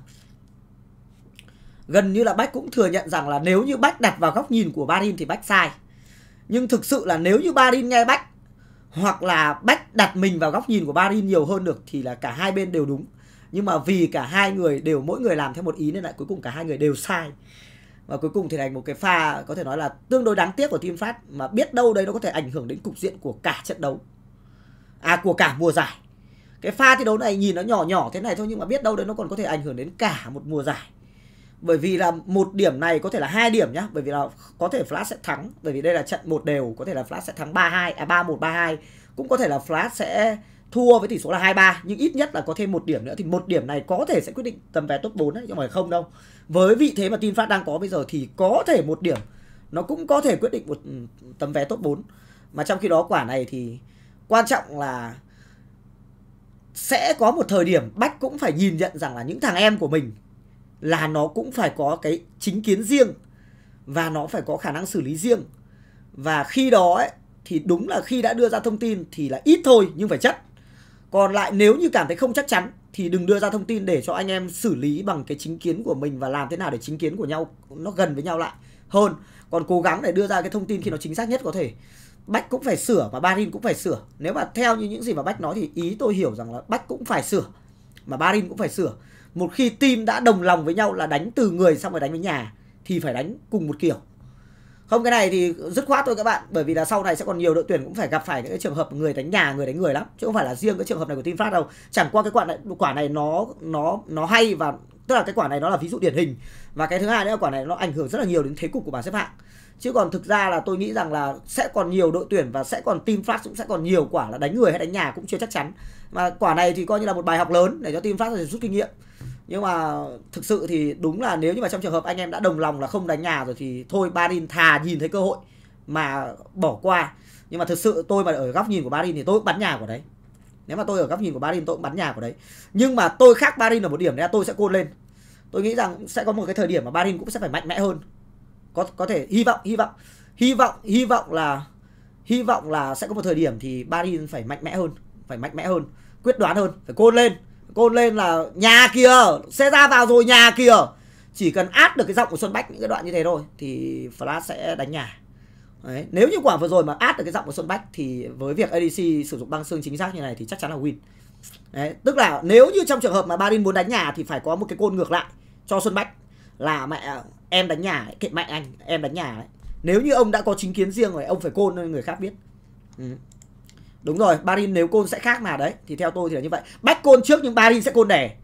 gần như là bách cũng thừa nhận rằng là nếu như bách đặt vào góc nhìn của barin thì bách sai nhưng thực sự là nếu như Barin nghe bách hoặc là bách đặt mình vào góc nhìn của Barin nhiều hơn được thì là cả hai bên đều đúng nhưng mà vì cả hai người đều mỗi người làm theo một ý nên lại cuối cùng cả hai người đều sai và cuối cùng thì thành một cái pha có thể nói là tương đối đáng tiếc của team phát mà biết đâu đấy nó có thể ảnh hưởng đến cục diện của cả trận đấu à của cả mùa giải cái pha thi đấu này nhìn nó nhỏ nhỏ thế này thôi nhưng mà biết đâu đấy nó còn có thể ảnh hưởng đến cả một mùa giải bởi vì là một điểm này có thể là hai điểm nhá bởi vì là có thể flash sẽ thắng bởi vì đây là trận một đều có thể là flash sẽ thắng ba hai à 3-1 3-2 cũng có thể là flash sẽ thua với tỷ số là hai ba nhưng ít nhất là có thêm một điểm nữa thì một điểm này có thể sẽ quyết định tầm vé top 4 đấy chứ không phải không đâu. Với vị thế mà TeamFast đang có bây giờ thì có thể một điểm nó cũng có thể quyết định một ừ, tấm vé top 4. Mà trong khi đó quả này thì quan trọng là sẽ có một thời điểm Bách cũng phải nhìn nhận rằng là những thằng em của mình là nó cũng phải có cái chính kiến riêng và nó phải có khả năng xử lý riêng và khi đó ấy, thì đúng là khi đã đưa ra thông tin thì là ít thôi nhưng phải chất còn lại nếu như cảm thấy không chắc chắn thì đừng đưa ra thông tin để cho anh em xử lý bằng cái chính kiến của mình và làm thế nào để chính kiến của nhau nó gần với nhau lại hơn còn cố gắng để đưa ra cái thông tin khi nó chính xác nhất có thể bách cũng phải sửa và barin cũng phải sửa nếu mà theo như những gì mà bách nói thì ý tôi hiểu rằng là bách cũng phải sửa mà barin cũng phải sửa một khi team đã đồng lòng với nhau là đánh từ người xong rồi đánh với nhà thì phải đánh cùng một kiểu không cái này thì dứt khoát thôi các bạn bởi vì là sau này sẽ còn nhiều đội tuyển cũng phải gặp phải những cái trường hợp người đánh nhà người đánh người lắm chứ không phải là riêng cái trường hợp này của team phát đâu chẳng qua cái quả này quả này nó nó nó hay và tức là cái quả này nó là ví dụ điển hình và cái thứ hai nữa là quả này nó ảnh hưởng rất là nhiều đến thế cục của bảng xếp hạng chứ còn thực ra là tôi nghĩ rằng là sẽ còn nhiều đội tuyển và sẽ còn team phát cũng sẽ còn nhiều quả là đánh người hay đánh nhà cũng chưa chắc chắn mà quả này thì coi như là một bài học lớn để cho team phát rút kinh nghiệm nhưng mà thực sự thì đúng là nếu như mà trong trường hợp anh em đã đồng lòng là không đánh nhà rồi thì thôi Barin thà nhìn thấy cơ hội mà bỏ qua nhưng mà thực sự tôi mà ở góc nhìn của Barin thì tôi cũng bắn nhà của đấy nếu mà tôi ở góc nhìn của Barin tôi cũng bắn nhà của đấy nhưng mà tôi khác Barin ở một điểm đấy là tôi sẽ côn lên tôi nghĩ rằng sẽ có một cái thời điểm mà Barin cũng sẽ phải mạnh mẽ hơn có có thể hy vọng hy vọng hy vọng hy vọng là hy vọng là sẽ có một thời điểm thì Barin phải mạnh mẽ hơn phải mạnh mẽ hơn quyết đoán hơn phải côn lên côn lên là nhà kìa xe ra vào rồi nhà kìa chỉ cần át được cái giọng của xuân bách những cái đoạn như thế thôi thì flash sẽ đánh nhà Đấy. nếu như quả vừa rồi mà át được cái giọng của xuân bách thì với việc adc sử dụng băng xương chính xác như này thì chắc chắn là win Đấy. tức là nếu như trong trường hợp mà barin muốn đánh nhà thì phải có một cái côn ngược lại cho xuân bách là mẹ em đánh nhà kệ mẹ anh em đánh nhà đấy nếu như ông đã có chính kiến riêng rồi ông phải côn người khác biết ừ. Đúng rồi, Barin nếu côn sẽ khác mà đấy Thì theo tôi thì là như vậy Bách côn trước nhưng Barin sẽ côn đẻ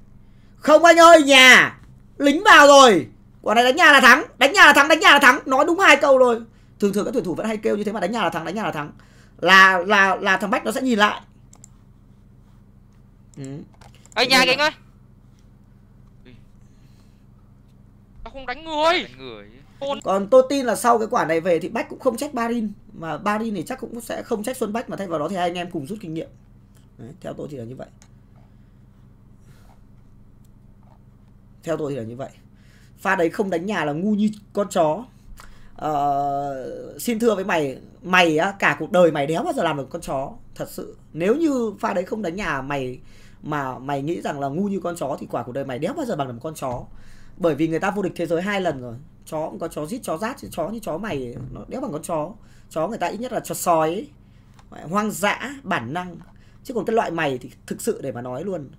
Không anh ơi, nhà Lính vào rồi Quả này đánh nhà là thắng Đánh nhà là thắng, đánh nhà là thắng Nói đúng hai câu rồi Thường thường các tuyển thủ vẫn hay kêu như thế mà đánh nhà là thắng, đánh nhà là thắng Là là là thằng Bách nó sẽ nhìn lại ừ. Ê, nhà kìa anh ơi Nó không đánh người Đánh người còn tôi tin là sau cái quả này về thì Bách cũng không trách Barin mà Barin thì chắc cũng sẽ không trách Xuân Bách mà thay vào đó thì hai anh em cùng rút kinh nghiệm. Đấy, theo tôi thì là như vậy. Theo tôi thì là như vậy. Pha đấy không đánh nhà là ngu như con chó. Uh, xin thưa với mày mày á cả cuộc đời mày đéo bao giờ làm được con chó thật sự nếu như pha đấy không đánh nhà mày mà mày nghĩ rằng là ngu như con chó thì quả cuộc đời mày đéo bao giờ bằng được một con chó bởi vì người ta vô địch thế giới hai lần rồi chó cũng có chó rít chó rát chứ chó như chó mày nó đéo bằng con chó chó người ta ít nhất là chó sói ấy. hoang dã bản năng chứ còn cái loại mày thì thực sự để mà nói luôn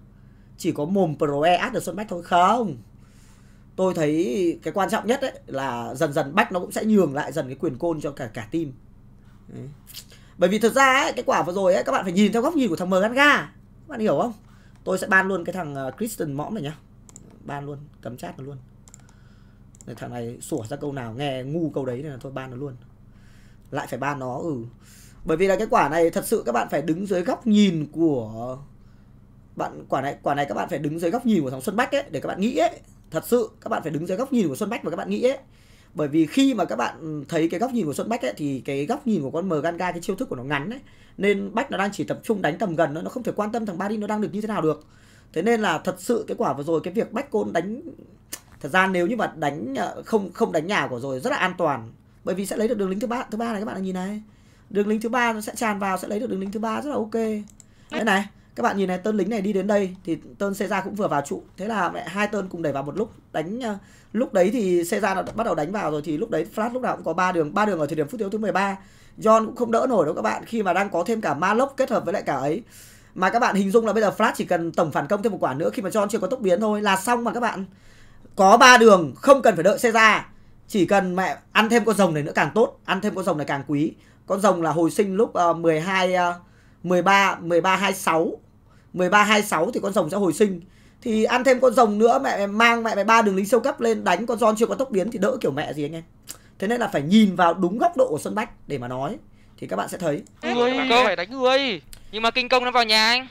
chỉ có mồm pro e át được xuân bách thôi không tôi thấy cái quan trọng nhất ấy là dần dần bách nó cũng sẽ nhường lại dần cái quyền côn cho cả cả team bởi vì thật ra ấy, cái quả vừa rồi ấy các bạn phải nhìn theo góc nhìn của thằng ga các bạn hiểu không tôi sẽ ban luôn cái thằng ờ, Christian mõm này nhá ban luôn cấm chat nó luôn để thằng này sủa ra câu nào nghe ngu câu đấy là thôi ban nó luôn lại phải ban nó ừ bởi vì là cái quả này thật sự các bạn phải đứng dưới góc nhìn của bạn quả này quả này các bạn phải đứng dưới góc nhìn của thằng Xuân Bách ấy để các bạn nghĩ ấy thật sự các bạn phải đứng dưới góc nhìn của Xuân Bách và các bạn nghĩ ấy bởi vì khi mà các bạn thấy cái góc nhìn của Xuân Bách ấy thì cái góc nhìn của con Mganga cái chiêu thức của nó ngắn ấy nên Bách nó đang chỉ tập trung đánh tầm gần nó nó không thể quan tâm thằng Barin nó đang được như thế nào được thế nên là thật sự cái quả vừa rồi cái việc bách côn đánh thật ra nếu như mà đánh ờ, không không đánh nhà của rồi rất là an toàn bởi vì sẽ lấy được đường lính thứ ba thứ ba này các bạn nhìn này đường lính thứ ba nó sẽ tràn vào sẽ lấy được đường lính thứ ba rất là ok đấy này các bạn nhìn này tên lính này đi đến đây thì tên xe ra cũng vừa vào trụ thế là mẹ hai tên cùng đẩy vào một lúc đánh ờ, lúc đấy thì xe ra bắt đầu đánh vào rồi thì lúc đấy flash lúc nào cũng có ba đường ba đường ở thời điểm phút thiếu thứ 13 John cũng không đỡ nổi đâu các bạn khi mà đang có thêm cả ma lốc kết hợp với lại cả ấy mà các bạn hình dung là bây giờ Flash chỉ cần tổng phản công thêm một quả nữa khi mà John chưa có tốc biến thôi là xong mà các bạn có ba đường không cần phải đợi xe ra chỉ cần mẹ ăn thêm con rồng này nữa càng tốt ăn thêm con rồng này càng quý con rồng là hồi sinh lúc uh, 12 uh, 13 13 26 13 26 thì con rồng sẽ hồi sinh thì ăn thêm con rồng nữa mẹ mang mẹ mẹ ba đường lính siêu cấp lên đánh con John chưa có tốc biến thì đỡ kiểu mẹ gì anh em thế nên là phải nhìn vào đúng góc độ của Xuân Bách để mà nói thì các bạn sẽ thấy người, đánh người nhưng mà kinh công nó vào nhà anh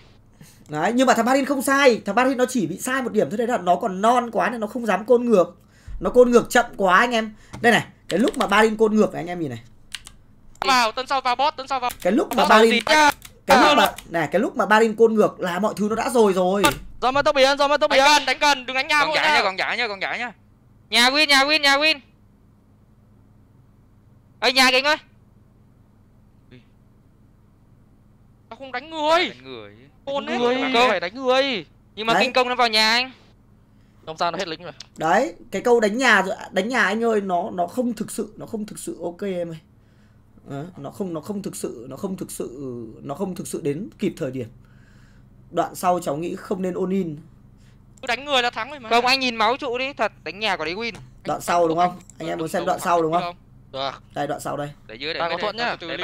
đấy nhưng mà thằng Marin không sai thằng Marin nó chỉ bị sai một điểm thôi đấy là nó còn non quá nên nó không dám côn ngược nó côn ngược chậm quá anh em đây này cái lúc mà Marin côn ngược này anh em nhìn này vào tấn sau vào bot tấn sau vào cái lúc mà Marin cái lúc mà này cái lúc mà Barin côn ngược là mọi thứ nó đã rồi rồi. do mà tốc biển, do mà tốc biển. Đánh gần, đừng đánh nhau còn giả nha còn giả nha còn giả nha, Nhà win, nhà win, nhà win. Ơi nhà kính ơi. không đánh người đánh người đánh người cơ phải đánh người nhưng mà đấy. kinh công nó vào nhà anh không sao nó hết lính rồi đấy cái câu đánh nhà rồi đánh nhà anh ơi nó nó không thực sự nó không thực sự ok em ơi ờ, nó không nó không thực sự nó không thực sự nó không thực sự đến kịp thời điểm đoạn sau cháu nghĩ không nên ôn in đánh người là thắng rồi mà không anh nhìn máu trụ đi thật đánh nhà của đấy win đoạn anh sau đúng không anh em muốn xem đoạn sau đúng không được đây đoạn sau đây để dưới để có thuận nhá để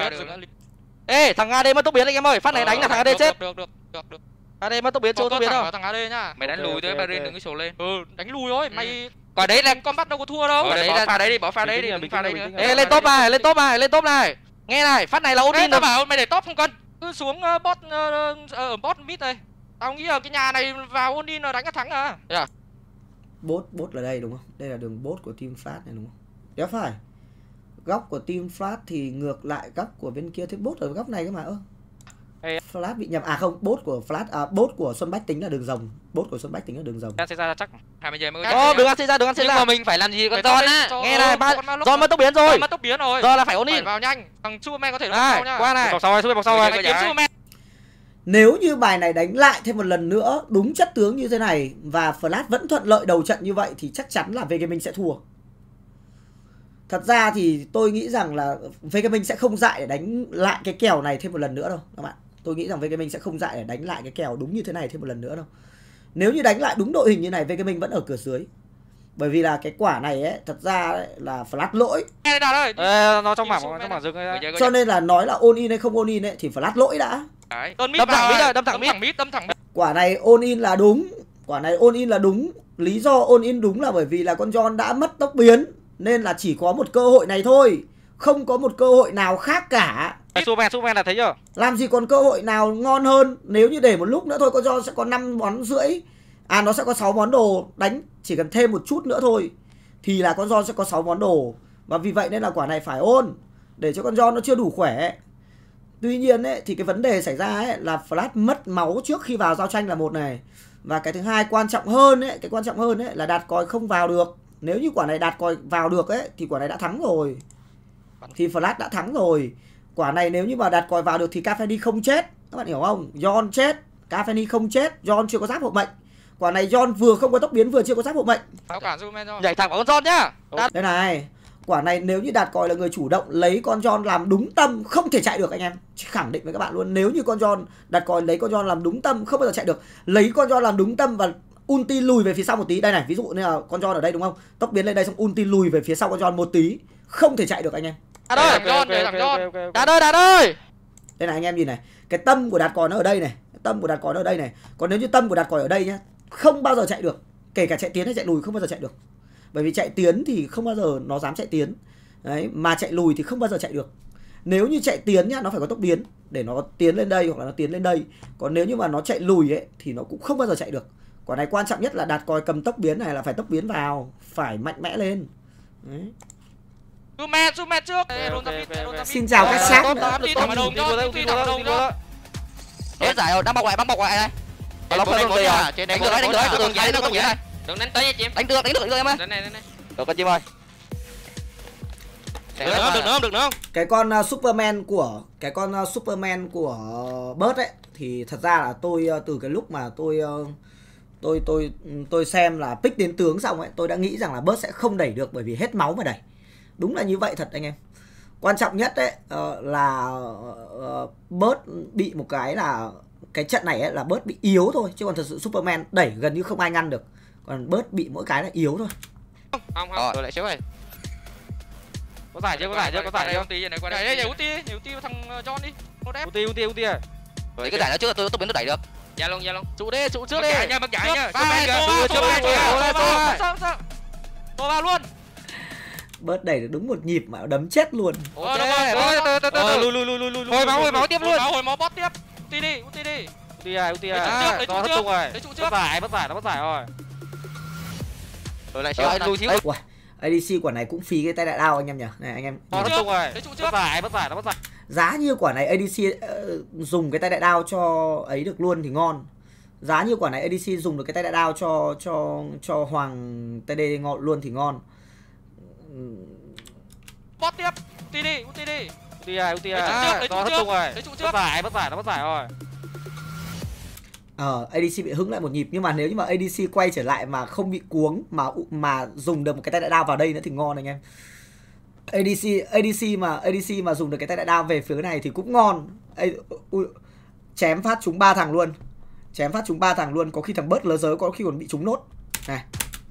Ê, thằng AD mất tốc biến anh em ơi, phát này ờ, đánh là thằng AD chết. Được được được được. AD mất tốc biến chưa tốc biến đâu. Thằng AD nhá. Mày đánh lùi thôi, Barin đừng có sổ lên. Ừ, đánh lùi thôi, ừ. mày quả đấy là combat đâu có thua đâu. Quả đấy là pha đấy đi, bỏ pha đấy đi, đừng pha đấy nữa. Ê, lên top này, lên top này, lên top này. Nghe này, phát này là Odin tao bảo mày để top không cần. Cứ xuống ờ, bot ở ờ, bot mid đây Tao nghĩ là cái nhà này vào Odin là đánh là thắng à. Dạ. bot bot là đây đúng không? Đây là đường bot của team phát này đúng không? Đéo phải góc của team flat thì ngược lại góc của bên kia thế bốt ở góc này cơ mà ơ flat bị nhầm à không bốt của flat à bốt của xuân bách tính là đường rồng bốt của xuân bách tính là đường rồng ăn ra chắc hai mươi giây mới có đừng ăn ra đừng ăn ra nhưng mà mình phải làm gì con giòn á nghe này ba giòn mất tốc biến rồi mất tốc biến rồi giờ là phải ổn in vào nhanh thằng superman có thể này qua này bọc sau này bọc sau này kiếm superman nếu như bài này đánh lại thêm một lần nữa đúng chất tướng như thế này và flat vẫn thuận lợi đầu trận như vậy thì chắc chắn là VG mình sẽ thua thật ra thì tôi nghĩ rằng là Vgaming sẽ không dại để đánh lại cái kèo này thêm một lần nữa đâu các bạn tôi nghĩ rằng Vgaming sẽ không dại để đánh lại cái kèo đúng như thế này thêm một lần nữa đâu nếu như đánh lại đúng đội hình như này Vgaming vẫn ở cửa dưới bởi vì là cái quả này ấy thật ra ấy, là flash lỗi Ê, ơi. Ê, nó trong bảng trong bảng dừng cho nên là nói là ôn in hay không ôn in ấy thì flash lỗi đã Đấy. Đâm thẳng mít, đâm thẳng mít, đâm thẳng mít. Quả này ôn in là đúng, quả này ôn in là đúng. Lý do ôn in đúng là bởi vì là con John đã mất tốc biến nên là chỉ có một cơ hội này thôi Không có một cơ hội nào khác cả Superman, Superman là thấy chưa? Làm gì còn cơ hội nào ngon hơn Nếu như để một lúc nữa thôi con do sẽ có 5 món rưỡi À nó sẽ có 6 món đồ đánh Chỉ cần thêm một chút nữa thôi Thì là con John sẽ có 6 món đồ Và vì vậy nên là quả này phải ôn Để cho con John nó chưa đủ khỏe Tuy nhiên ấy, thì cái vấn đề xảy ra ấy, là Flash mất máu trước khi vào giao tranh là một này Và cái thứ hai quan trọng hơn ấy, cái quan trọng hơn ấy, là Đạt Còi không vào được nếu như quả này đạt coi vào được ấy thì quả này đã thắng rồi thì flash đã thắng rồi quả này nếu như mà đặt còi vào được thì Cavani không chết các bạn hiểu không John chết Cavani không chết John chưa có giáp hộ mệnh quả này John vừa không có tốc biến vừa chưa có giáp hộ mệnh nhảy thẳng vào con John nhá đây này quả này nếu như đạt còi là người chủ động lấy con John làm đúng tâm không thể chạy được anh em khẳng định với các bạn luôn nếu như con John đặt còi lấy con John làm đúng tâm không bao giờ chạy được lấy con John làm đúng tâm và ulti lùi về phía sau một tí đây này ví dụ như là con John ở đây đúng không tốc biến lên đây xong ulti lùi về phía sau con John một tí không thể chạy được anh em đạt ơi đạt ơi đạt ơi đây này anh em nhìn này cái tâm của đạt còi nó ở đây này tâm của đạt còi nó ở đây này còn nếu như tâm của đạt còi ở đây nhá không bao giờ chạy được kể cả chạy tiến hay chạy lùi không bao giờ chạy được bởi vì chạy tiến thì không bao giờ nó dám chạy tiến đấy mà chạy lùi thì không bao giờ chạy được nếu như chạy tiến nhá nó phải có tốc biến để nó tiến lên đây hoặc là nó tiến lên đây còn nếu như mà nó chạy lùi ấy thì nó cũng không bao giờ chạy được quả này quan trọng nhất là đạt coi cầm tốc biến này là phải tốc biến vào phải mạnh mẽ lên Đấy. Zume, Zume trước. Okay, okay, okay, Xin chào các sát. Hết giải rồi, đang bọc lại, băng bọc lại này. À? Đánh được đấy, à? đánh được Đừng đánh tới nha chị em. Đánh được, đánh được em ơi. Được con chim ơi. Được nữa, được nữa, được nữa. Cái con ờ, Superman của cái con ờ, Superman của Bớt ấy thì thật ra là tôi ờ, từ cái lúc mà tôi tôi tôi tôi xem là pick đến tướng xong ấy tôi đã nghĩ rằng là bớt sẽ không đẩy được bởi vì hết máu mà đẩy đúng là như vậy thật anh em quan trọng nhất đấy ờ, là ờ, bớt bị một cái là cái trận này ấy, là bớt bị yếu thôi chứ còn thật sự superman đẩy gần như không ai ngăn được còn bớt bị mỗi cái là yếu thôi không không, không. rồi ờ. lại xíu rồi có giải chưa có giải chưa có giải chưa tí này qua đây nhảy ulti nhảy ulti thằng john đi nó đép ulti ulti ulti đấy à. cái giải nó trước tôi tôi biến nó đẩy được dạ luôn dạ luôn trụ đi trụ trước đi nha bắt chạy nha chưa ba chưa tô ba luôn bớt đẩy được đúng một nhịp mà đấm chết luôn ôi thôi từ từ lùi lùi lùi lùi lùi hồi máu hồi máu tiếp luôn hồi máu bót tiếp ulti đi ulti đi ulti à ulti à có thất tung rồi bất vải bất vải nó bất vải rồi rồi lại xíu lùi xíu ADC quả này cũng phí cái tay đại đao anh em nhỉ này anh em có thất tung rồi bất vải bất vải nó bất vải giá như quả này ADC uh, ờ, dùng cái tay đại đao cho ấy được luôn thì ngon giá như quả này ADC dùng được cái tay đại đao cho cho cho hoàng TD ngon luôn thì ngon bót tiếp đi đi ulti đi ulti à ulti à nó hất tung rồi bất giải bất giải nó bất giải rồi Ờ, ADC bị hứng lại một nhịp nhưng mà nếu như mà ADC quay trở lại mà không bị cuống mà mà dùng được một cái tay đại đao vào đây nữa thì ngon anh em. ADC ADC mà ADC mà dùng được cái tay đại đao về phía này thì cũng ngon. A, u, chém phát chúng ba thằng luôn. Chém phát chúng ba thằng luôn, có khi thằng bớt lớ giới có khi còn bị trúng nốt. Này.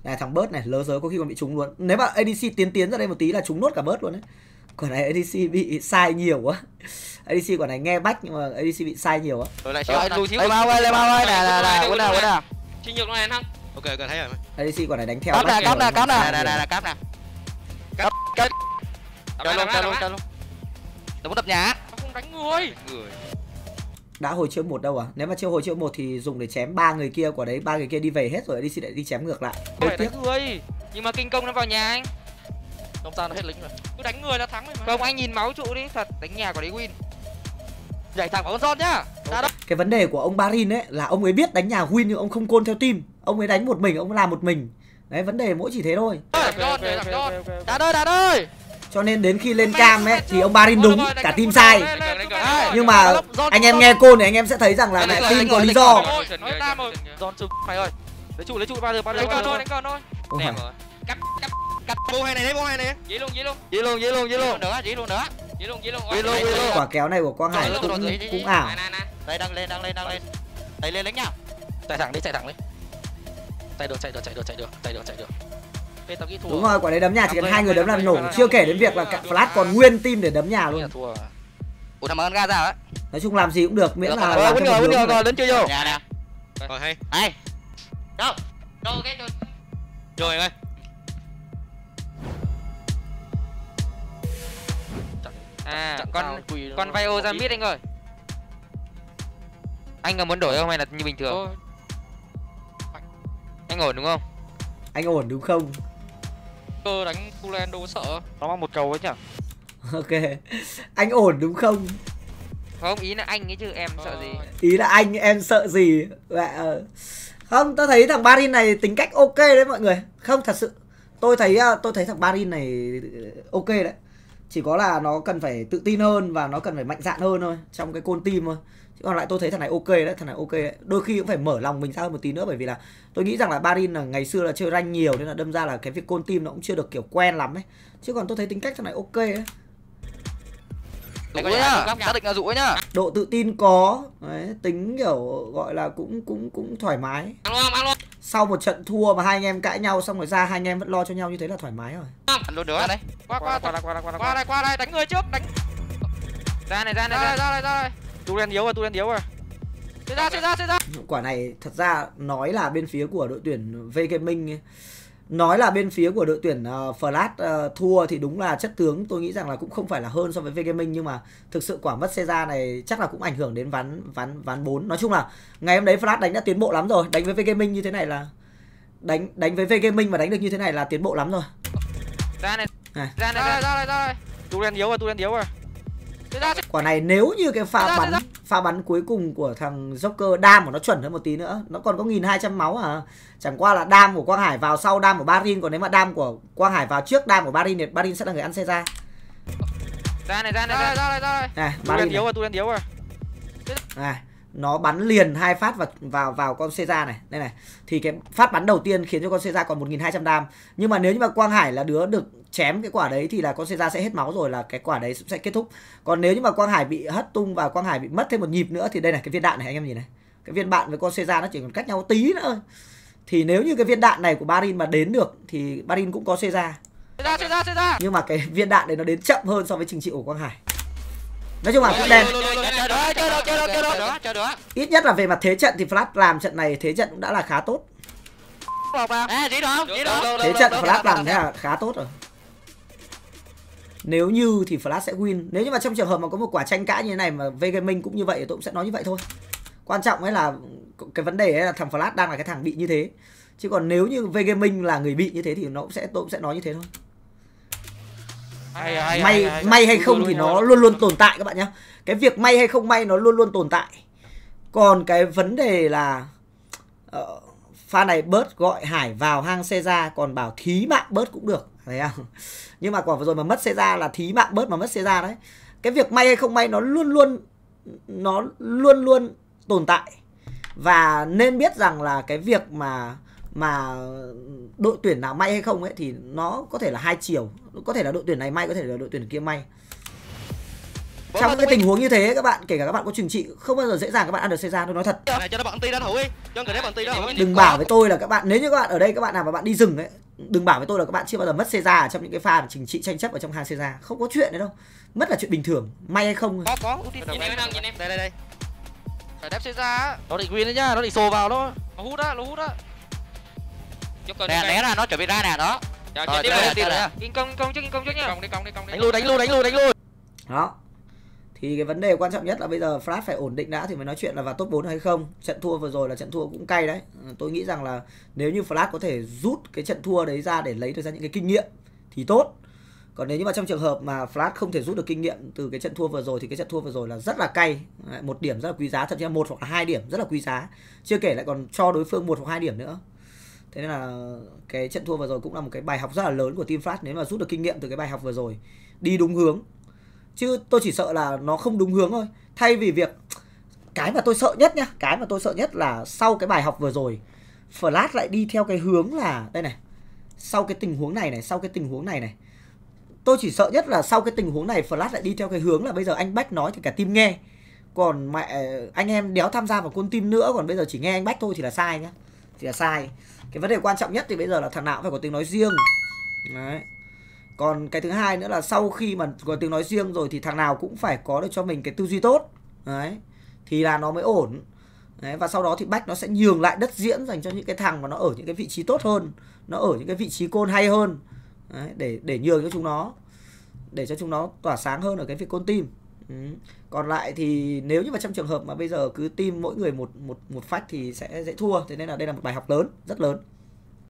Này thằng bớt này, lớ giới có khi còn bị trúng luôn. Nếu mà ADC tiến tiến ra đây một tí là trúng nốt cả bớt luôn đấy. Quả này ADC bị sai nhiều quá. ADC <laughs> quả này nghe bách nhưng mà ADC bị sai nhiều quá. Rồi lại xíu. Ê ờ, mau ơi, lên bao ơi, nè nè nè, quên nào Chi nhược này thằng. Ok, ok thấy rồi. ADC quả này đánh theo. Cáp nè, cáp nè, cáp nè. Nè nè nè, cáp nè. Cáp cáp Chơi luôn, chơi luôn, chơi luôn. Tao muốn đập nhà. Tao không đánh người. Đã hồi chiêu một đâu à? Nếu mà chiêu hồi chiêu một thì dùng để chém ba người kia, quả đấy ba người kia đi về hết rồi đi lại đi chém ngược lại. Không tiếc. người. Nhưng mà kinh công nó vào nhà anh. Ông ta nó hết lính rồi. Cứ đánh người là thắng rồi Không anh nhìn máu trụ đi, thật đánh nhà của đấy win. Giải thẳng vào con son nhá. Ra đó. Cái vấn đề của ông Barin ấy là ông ấy biết đánh nhà win nhưng ông không côn theo team. Ông ấy đánh một mình, ông làm một mình. Đấy vấn đề mỗi chỉ thế thôi. Đạt ơi, đạt ơi cho nên đến khi lên cam ấy thì ông Barin đúng cả team sai nhưng mà anh em nghe cô này anh em sẽ thấy rằng là mẹ team có lý do lấy trụ lấy trụ ba được ba được đánh cắt cắt cắt bô này đấy bô này dí luôn dí luôn dí luôn dí luôn dí luôn nữa dí luôn nữa luôn quả kéo này của quang hải cũng cũng ảo đây đang lên đang lên đang lên đấy lên đánh nhau chạy thẳng đi chạy thẳng đi chạy được chạy được chạy được chạy được chạy được Đúng rồi, quả đấy đấm nhà chỉ cần hai người đấm là nổ, chưa kể đến việc là cả flash còn nguyên team để đấm nhà luôn. Ủa thằng ơn ra Nói chung làm gì cũng được miễn là làm cho mình rồi, đến chưa vô. Nhà dạ, nè. Dạ. hay. Hay. rồi. ơi. À, con con vay ô ra mid anh ơi. Anh có muốn đổi không hay là như bình thường? Anh ổn đúng không? Anh ổn đúng không? cơ đánh Fulendo sợ Nó mang một cầu ấy nhở Ok Anh ổn đúng không Không ý là anh ấy chứ em ờ... sợ gì ờ. Ý là anh em sợ gì Mẹ dạ, ờ. Không tôi thấy thằng Barin này tính cách ok đấy mọi người Không thật sự Tôi thấy ờ, tôi thấy thằng Barin này ok đấy Chỉ có là nó cần phải tự tin hơn và nó cần phải mạnh dạn hơn thôi Trong cái côn tim thôi Chứ còn lại tôi thấy thằng này ok đấy thằng này ok đấy đôi khi cũng phải mở lòng mình ra hơn một tí nữa bởi vì là tôi nghĩ rằng là Barin là ngày xưa là chơi ranh nhiều nên là đâm ra là cái việc côn tim nó cũng chưa được kiểu quen lắm ấy chứ còn tôi thấy tính cách thằng này ok đấy nhá, định là dụ nhá. Độ tự tin có, đấy, tính kiểu gọi là cũng cũng cũng thoải mái. Ăn luôn, ăn luôn. Sau một trận thua mà hai anh em cãi nhau xong rồi ra hai anh em vẫn lo cho nhau như thế là thoải mái rồi. Ăn luôn được đấy. Qua qua qua qua qua qua đây qua đây đánh người trước, đánh. Ra này ra này ra này ra này tu đen yếu rồi à, tu đen yếu rồi Xuyên ra, xuyên ra, xuyên ra Quả này thật ra nói là bên phía của đội tuyển V Gaming Nói là bên phía của đội tuyển uh, Flash uh, thua thì đúng là chất tướng tôi nghĩ rằng là cũng không phải là hơn so với V Gaming nhưng mà thực sự quả mất xe ra này chắc là cũng ảnh hưởng đến ván ván ván bốn Nói chung là ngày hôm đấy Flash đánh đã tiến bộ lắm rồi, đánh với V Gaming như thế này là đánh đánh với V Gaming mà đánh được như thế này là tiến bộ lắm rồi. Ra này. Ra ra này, ra này, ra này. Tu đen yếu rồi, à, tu đen yếu rồi. À quả này nếu như cái pha bắn pha bắn cuối cùng của thằng Joker đam của nó chuẩn hơn một tí nữa nó còn có 1200 máu à chẳng qua là đam của Quang Hải vào sau đam của Barin còn nếu mà đam của Quang Hải vào trước đam của Barin thì Barin sẽ là người ăn xe ra ra này ra này ra ra này ra này này Barin yếu rồi tôi đang yếu rồi này nó bắn liền hai phát vào vào vào con Ceza này đây này thì cái phát bắn đầu tiên khiến cho con Ceza còn 1.200 đam nhưng mà nếu như mà Quang Hải là đứa được chém cái quả đấy thì là con ra sẽ hết máu rồi là cái quả đấy sẽ kết thúc còn nếu như mà quang hải bị hất tung và quang hải bị mất thêm một nhịp nữa thì đây này cái viên đạn này anh em nhìn này cái viên bạn với con ra nó chỉ còn cách nhau tí nữa thôi thì nếu như cái viên đạn này của Barin mà đến được thì Barin cũng có ra nhưng mà cái viên đạn đấy nó đến chậm hơn so với trình trị của Quang Hải Nói chung là cũng đen Ít nhất là về mặt thế trận thì Flash làm trận này thế trận cũng đã là khá tốt Thế trận Flash làm thế là khá tốt rồi nếu như thì Flash sẽ win nếu như mà trong trường hợp mà có một quả tranh cãi như thế này mà VGaming cũng như vậy thì tôi cũng sẽ nói như vậy thôi quan trọng ấy là cái vấn đề ấy là thằng Flash đang là cái thằng bị như thế chứ còn nếu như VGaming là người bị như thế thì nó cũng sẽ tôi cũng sẽ nói như thế thôi may may hay không thì nó luôn luôn tồn tại các bạn nhé cái việc may hay không may nó luôn luôn tồn tại còn cái vấn đề là uh, ờ, pha này bớt gọi hải vào hang xe ra còn bảo thí mạng bớt cũng được thấy không nhưng mà quả vừa rồi mà mất xe ra là thí mạng bớt mà mất xe ra đấy cái việc may hay không may nó luôn luôn nó luôn luôn tồn tại và nên biết rằng là cái việc mà mà đội tuyển nào may hay không ấy thì nó có thể là hai chiều có thể là đội tuyển này may có thể là đội tuyển kia may Vâng, trong cái tình huống như thế các bạn kể cả các bạn có trường trị không bao giờ dễ dàng các bạn ăn được xe ra tôi nói thật đừng bảo với tôi là các bạn nếu như các bạn ở đây các bạn nào mà bạn đi rừng ấy đừng bảo với tôi là các bạn chưa bao giờ mất xe ra trong những cái pha trình trị tranh chấp ở trong hàng xe ra không có chuyện đấy đâu mất là chuyện bình thường may hay không có có nhìn em nhìn em đây đây đây phải đép xe ra nó định win đấy nhá nó định xô vào đó nó hút á nó hút á nè né là nó chuẩn bị ra nè đó rồi, tiếp đi, tiếp đi. Kinh công, kinh công trước, kinh công trước nhá. Còng đi, còng đi, còng đi. Đánh lui, đánh lui, đánh lui, đánh lui. Đó, thì cái vấn đề quan trọng nhất là bây giờ Flat phải ổn định đã thì mới nói chuyện là vào top 4 hay không. Trận thua vừa rồi là trận thua cũng cay đấy. Ừ, tôi nghĩ rằng là nếu như Flat có thể rút cái trận thua đấy ra để lấy được ra những cái kinh nghiệm thì tốt. Còn nếu như mà trong trường hợp mà Flat không thể rút được kinh nghiệm từ cái trận thua vừa rồi thì cái trận thua vừa rồi là rất là cay, một điểm rất là quý giá, thậm chí là một hoặc là hai điểm rất là quý giá. Chưa kể lại còn cho đối phương một hoặc hai điểm nữa. Thế nên là cái trận thua vừa rồi cũng là một cái bài học rất là lớn của team Flash nếu mà rút được kinh nghiệm từ cái bài học vừa rồi, đi đúng hướng chứ tôi chỉ sợ là nó không đúng hướng thôi thay vì việc cái mà tôi sợ nhất nhá cái mà tôi sợ nhất là sau cái bài học vừa rồi flash lại đi theo cái hướng là đây này sau cái tình huống này này sau cái tình huống này này tôi chỉ sợ nhất là sau cái tình huống này flash lại đi theo cái hướng là bây giờ anh bách nói thì cả team nghe còn mẹ anh em đéo tham gia vào con team nữa còn bây giờ chỉ nghe anh bách thôi thì là sai nhá thì là sai cái vấn đề quan trọng nhất thì bây giờ là thằng nào cũng phải có tiếng nói riêng đấy còn cái thứ hai nữa là sau khi mà có tiếng nói riêng rồi thì thằng nào cũng phải có được cho mình cái tư duy tốt đấy thì là nó mới ổn Đấy, và sau đó thì bách nó sẽ nhường lại đất diễn dành cho những cái thằng mà nó ở những cái vị trí tốt hơn nó ở những cái vị trí côn hay hơn Đấy, để để nhường cho chúng nó để cho chúng nó tỏa sáng hơn ở cái việc côn tim ừ. còn lại thì nếu như mà trong trường hợp mà bây giờ cứ tim mỗi người một một một phát thì sẽ dễ thua thế nên là đây là một bài học lớn rất lớn